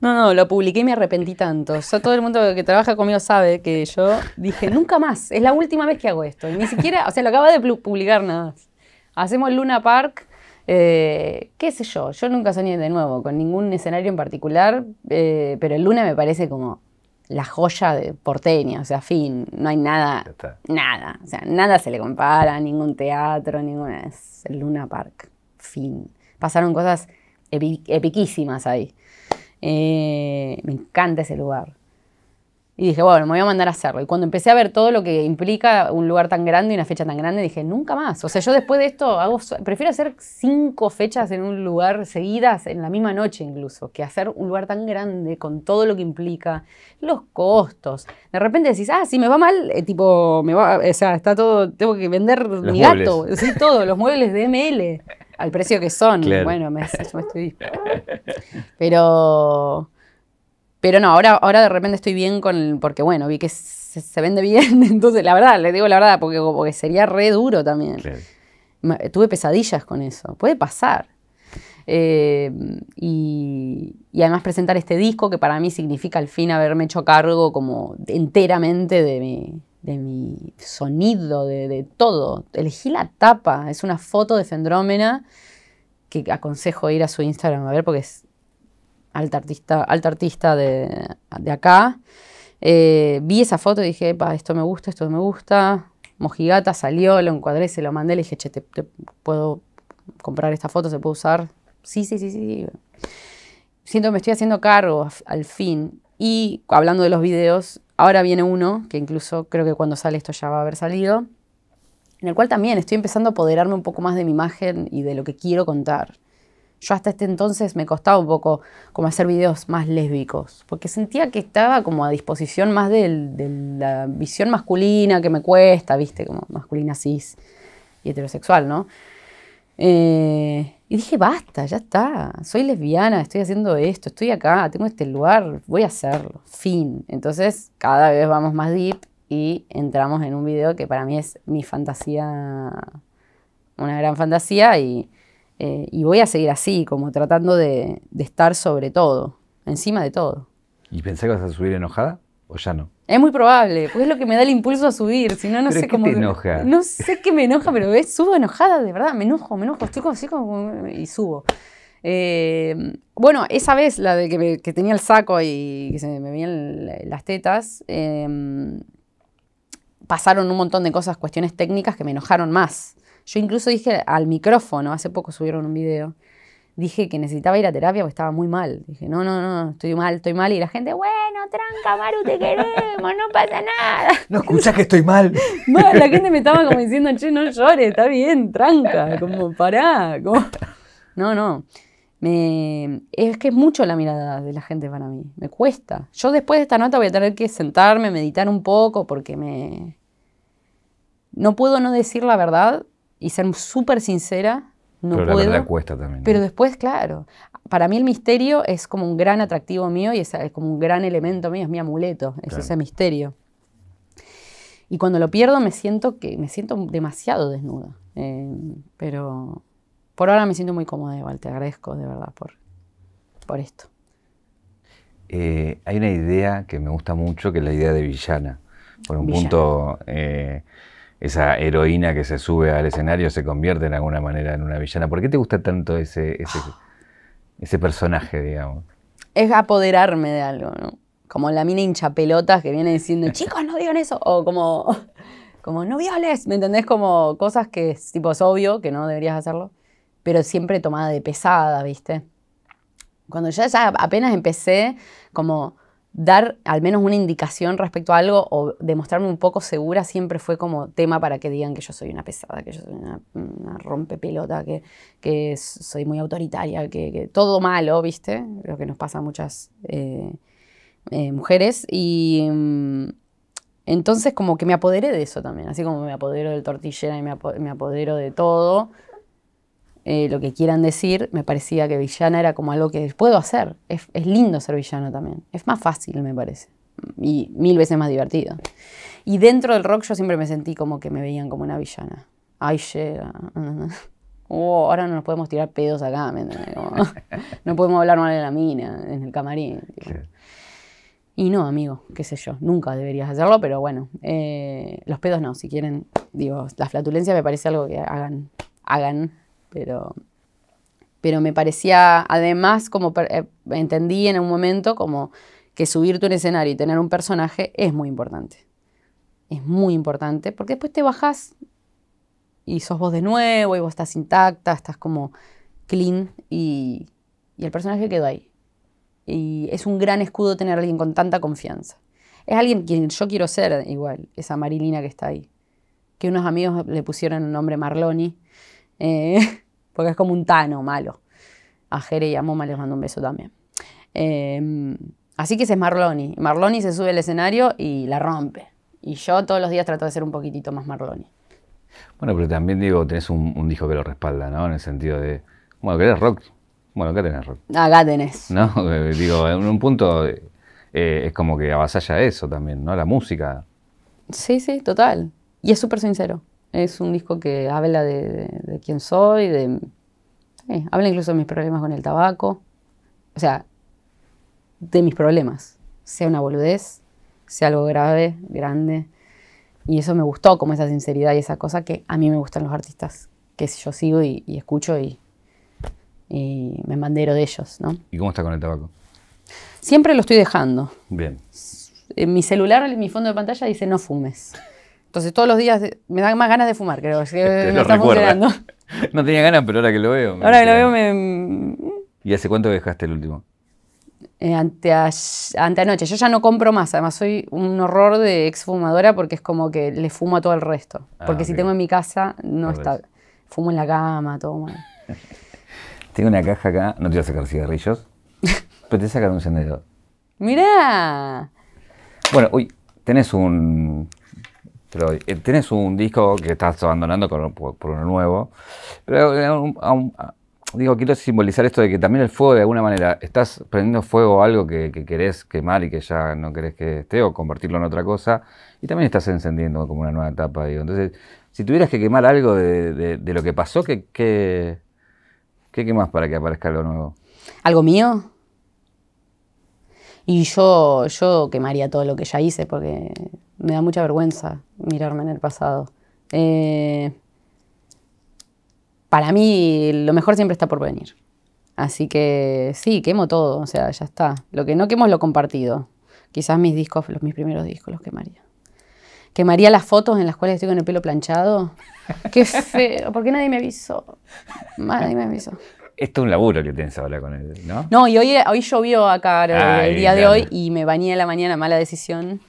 No, no, lo publiqué y me arrepentí tanto. sea, todo el mundo que trabaja conmigo sabe que yo dije, nunca más, es la última vez que hago esto. ni siquiera, o sea, lo acaba de publicar nada más. Hacemos Luna Park, eh, qué sé yo, yo nunca soñé de nuevo con ningún escenario en particular, eh, pero el Luna me parece como la joya de porteña, o sea, fin, no hay nada, nada, o sea, nada se le compara, ningún teatro, ninguna, es el Luna Park fin. Pasaron cosas epiquísimas ahí. Eh, me encanta ese lugar. Y dije, bueno, me voy a mandar a hacerlo. Y cuando empecé a ver todo lo que implica un lugar tan grande y una fecha tan grande, dije, nunca más. O sea, yo después de esto hago, prefiero hacer cinco fechas en un lugar seguidas, en la misma noche incluso, que hacer un lugar tan grande con todo lo que implica, los costos. De repente decís, ah, si me va mal, eh, tipo, me va, o sea, está todo, tengo que vender mi gato, sí, todo, los muebles de ML al precio que son. Bueno, me, yo me estoy... Pero... Pero no, ahora, ahora de repente estoy bien con... porque bueno, vi que se, vende bien. Entonces, la verdad, le digo la verdad, porque, sería re duro también. Tuve pesadillas con eso. Puede pasar. Eh, y, y, además presentar este disco que para mí significa al fin haberme hecho cargo como enteramente de mi, de mi sonido, de, todo. Elegí la tapa, es una foto de Fendrómena que aconsejo ir a su Instagram a ver porque es alta artista, de, acá. Eh, vi esa foto y dije, esto me gusta, esto me gusta. Mojigata salió, lo encuadré, se lo mandé, le dije, che, te, te puedo comprar esta foto, se puede usar. Sí, sí, sí, sí. Siento que me estoy haciendo cargo al fin. Y hablando de los videos, Ahora viene uno, que incluso creo que cuando sale esto ya va a haber salido, en el cual también estoy empezando a apoderarme un poco más de mi imagen y de lo que quiero contar. Yo hasta este entonces me costaba un poco como hacer videos más lésbicos, porque sentía que estaba como a disposición más de la visión masculina que me cuesta, viste, como masculina cis y heterosexual, ¿no? Eh, y dije, basta, ya está, soy lesbiana, estoy haciendo esto, estoy acá, tengo este lugar, voy a hacerlo, fin. Entonces cada vez vamos más deep y entramos en un video que para mí es mi fantasía, una gran fantasía y, eh, voy a seguir así, como tratando de, de estar sobre todo, encima de todo. ¿Y pensé que vas a subir enojada? ¿O ya no? Es muy probable, pues es lo que me da el impulso a subir, si no, no sé cómo... enoja? No sé qué me enoja, pero subo enojada, de verdad, me enojo, me enojo, estoy así y subo. Eh, bueno, esa vez, la de que, tenía el saco y que se me venían las tetas, em, pasaron un montón de cosas, cuestiones técnicas que me enojaron más. Yo incluso dije al micrófono, hace poco subieron un video, dije que necesitaba ir a terapia porque estaba muy mal. Dije, no, no, no, estoy mal, estoy mal. Y la gente, bueno, tranca, Maru, te queremos, no pasa nada. No escuchas que estoy mal. No, La gente me estaba como diciendo, che, no llores, está bien, tranca, como pará. No, no. Es que es mucho la mirada de la gente para mí, me cuesta. Yo después de esta nota voy a tener que sentarme, meditar un poco, porque me... No puedo no decir la verdad y ser súper sincera pero la cuesta también. Pero después, claro. Para mí el misterio es como un gran atractivo mío y es, como un gran elemento mío, es mi amuleto, es ese misterio. Y cuando lo pierdo me siento que me siento demasiado desnuda. Em, pero por ahora me siento muy cómoda, igual. Te agradezco de verdad por, por esto. Eh, hay una idea que me gusta mucho, que es la idea de villana. Por un punto eh, esa heroína que se sube al escenario se convierte en alguna manera en una villana. ¿Por qué te gusta tanto ese, ese, personaje, digamos? Es apoderarme de algo, ¿no? Como la mina hincha pelotas que viene diciendo, chicos, no digan eso. O como, como no violes, ¿me entendés? Como cosas que es, tipo, obvio que no deberías hacerlo, pero siempre tomada de pesada, ¿viste? Cuando ya, ya apenas empecé, como dar al menos una indicación respecto a algo o demostrarme un poco segura siempre fue como tema para que digan que yo soy una pesada, que yo soy una, rompepelota, que, soy muy autoritaria, que, todo malo, ¿viste? Lo que nos pasa a muchas eh, eh, mujeres. Y mm, entonces como que me apoderé de eso también, así como me apodero del tortillera y me, me apodero de todo eh, lo que quieran decir, me parecía que villana era como algo que puedo hacer. Es, lindo ser villano también. Es más fácil, me parece. Y mil veces más divertido. Y dentro del rock yo siempre me sentí como que me veían como una villana. Ay, llega. Oh, ahora no nos podemos tirar pedos acá, no podemos hablar mal En la mina, en el camarín. Y no, amigo, qué sé yo, nunca deberías hacerlo, pero bueno, eh, los pedos no, si quieren, digo, la flatulencia me parece algo que hagan, hagan pero, pero me parecía, además, como eh, entendí en un momento, como que subirte un escenario y tener un personaje es muy importante. Es muy importante, porque después te bajas y sos vos de nuevo, y vos estás intacta, estás como clean, y, y el personaje quedó ahí. Y es un gran escudo tener a alguien con tanta confianza. Es alguien quien yo quiero ser igual, esa Marilina que está ahí. Que unos amigos le pusieron el nombre Marloni eh, porque es como un tano malo. A Jere y a Moma les mando un beso también. Em, así que ese es Marloni. Marloni se sube al escenario y la rompe. Y yo todos los días trato de ser un poquitito más Marloni. Bueno, pero también digo, tenés un, hijo que lo respalda, ¿no? En el sentido de, bueno, que eres rock. Bueno, acá tenés rock. Acá tenés. No, eh, digo, en un punto eh, es como que avasalla eso también, ¿no? La música. Sí, sí, total. Y es súper sincero. Es un disco que habla de, de, quién soy, de, eh, habla incluso de mis problemas con el tabaco. O sea, de mis problemas. Sea una boludez, sea algo grave, grande. Y eso me gustó, como esa sinceridad y esa cosa que a mí me gustan los artistas, que yo sigo y, escucho y, me mandero de ellos, ¿no? ¿Y cómo está con el tabaco? Siempre lo estoy dejando. Bien. En mi celular, en mi fondo de pantalla dice no fumes. Entonces todos los días me dan más ganas de fumar, creo. Es que este, me está funcionando. No tenía ganas, pero ahora que lo veo. Ahora que lo veo me... Mm, ¿Y hace cuánto dejaste el último? Eh, ante, anoche. Yo ya no compro más. Además soy un horror de exfumadora porque es como que le fumo a todo el resto. Ah, porque si tengo en mi casa, no está... Fumo en la cama, todo mal. tengo una caja acá. No te voy a sacar cigarrillos. pero te sacar un sendero. ¡Mirá! Bueno, uy, tenés un pero eh, Tienes un disco que estás abandonando por, uno nuevo, pero eh, digo, quiero simbolizar esto de que también el fuego, de alguna manera, estás prendiendo fuego a algo que, querés quemar y que ya no querés que esté, o convertirlo en otra cosa, y también estás encendiendo como una nueva etapa, Entonces, si tuvieras que quemar algo de, lo que pasó, ¿qué, qué, quemas para que aparezca algo nuevo? ¿Algo mío? Y yo, yo quemaría todo lo que ya hice, porque me da mucha vergüenza mirarme en el pasado. Eh, para mí, lo mejor siempre está por venir. Así que sí, quemo todo, o sea, ya está. Lo que no quemo es lo compartido. Quizás mis discos, los, mis primeros discos los quemaría. Quemaría las fotos en las cuales estoy con el pelo planchado. Qué feo, qué nadie me avisó. Nadie me avisó. Esto es un laburo que tienes hablar con él, ¿no? No, y hoy, hoy llovió acá el, día de hoy y me bañé en la mañana, mala decisión.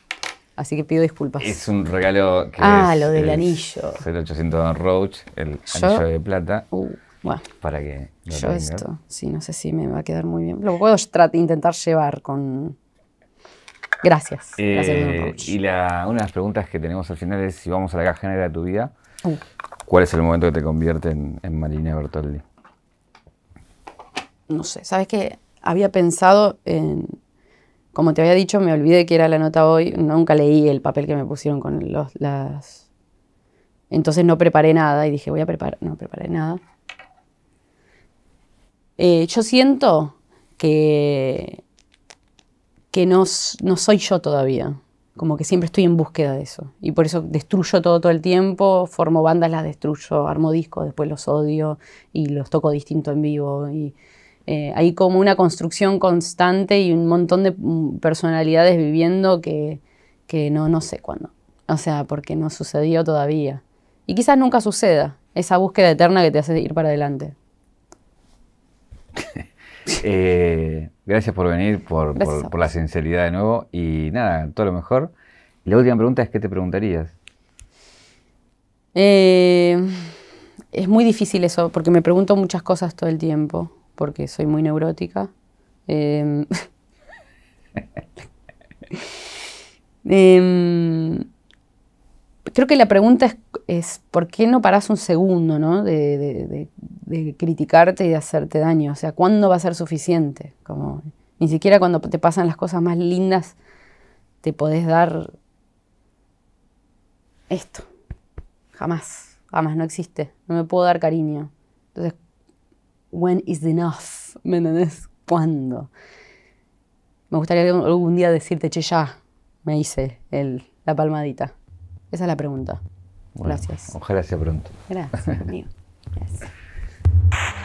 Así que pido disculpas. Es un regalo que Ah, lo del anillo. 0800 Roach, el anillo de plata. Uh, Para que lo Yo esto, sí, no sé si me va a quedar muy bien. Lo puedo intentar llevar con... Eh, Gracias. Don Roach. Y la, una de las preguntas que tenemos al final es si vamos a la caja negra de tu vida, uh. ¿cuál es el momento que te convierte en, Marina Bertolli? No sé, ¿sabes qué? Había pensado en como te había dicho, me olvidé que era la nota hoy, nunca leí el papel que me pusieron con los, las... Entonces no preparé nada y dije, voy a preparar, no preparé nada. Eh, yo siento que, que no, no soy yo todavía, como que siempre estoy en búsqueda de eso. Y por eso destruyo todo todo el tiempo, formo bandas, las destruyo, armo discos, después los odio y los toco distinto en vivo. Y eh, hay como una construcción constante y un montón de mm, personalidades viviendo que, no, sé cuándo. O sea, porque no sucedió todavía. Y quizás nunca suceda esa búsqueda eterna que te hace ir para adelante. Eh, gracias por venir, por, la sinceridad de nuevo. Y nada, todo lo mejor. la última pregunta es, ¿qué te preguntarías? Eh, es muy difícil eso, porque me pregunto muchas cosas todo el tiempo porque soy muy neurótica. Em, em, creo que la pregunta es, es, ¿por qué no parás un segundo ¿no? De, criticarte y de hacerte daño? O sea, ¿cuándo va a ser suficiente? Como, ni siquiera cuando te pasan las cosas más lindas te podés dar esto. Jamás, jamás, no existe. No me puedo dar cariño. Entonces, when is enough, ¿me entendés? ¿Cuándo? Me gustaría algún día decirte, che, ya, me hice el, la palmadita. Esa es la pregunta. Gracias. Ojalá sea pronto. Gracias, amigo. Gracias.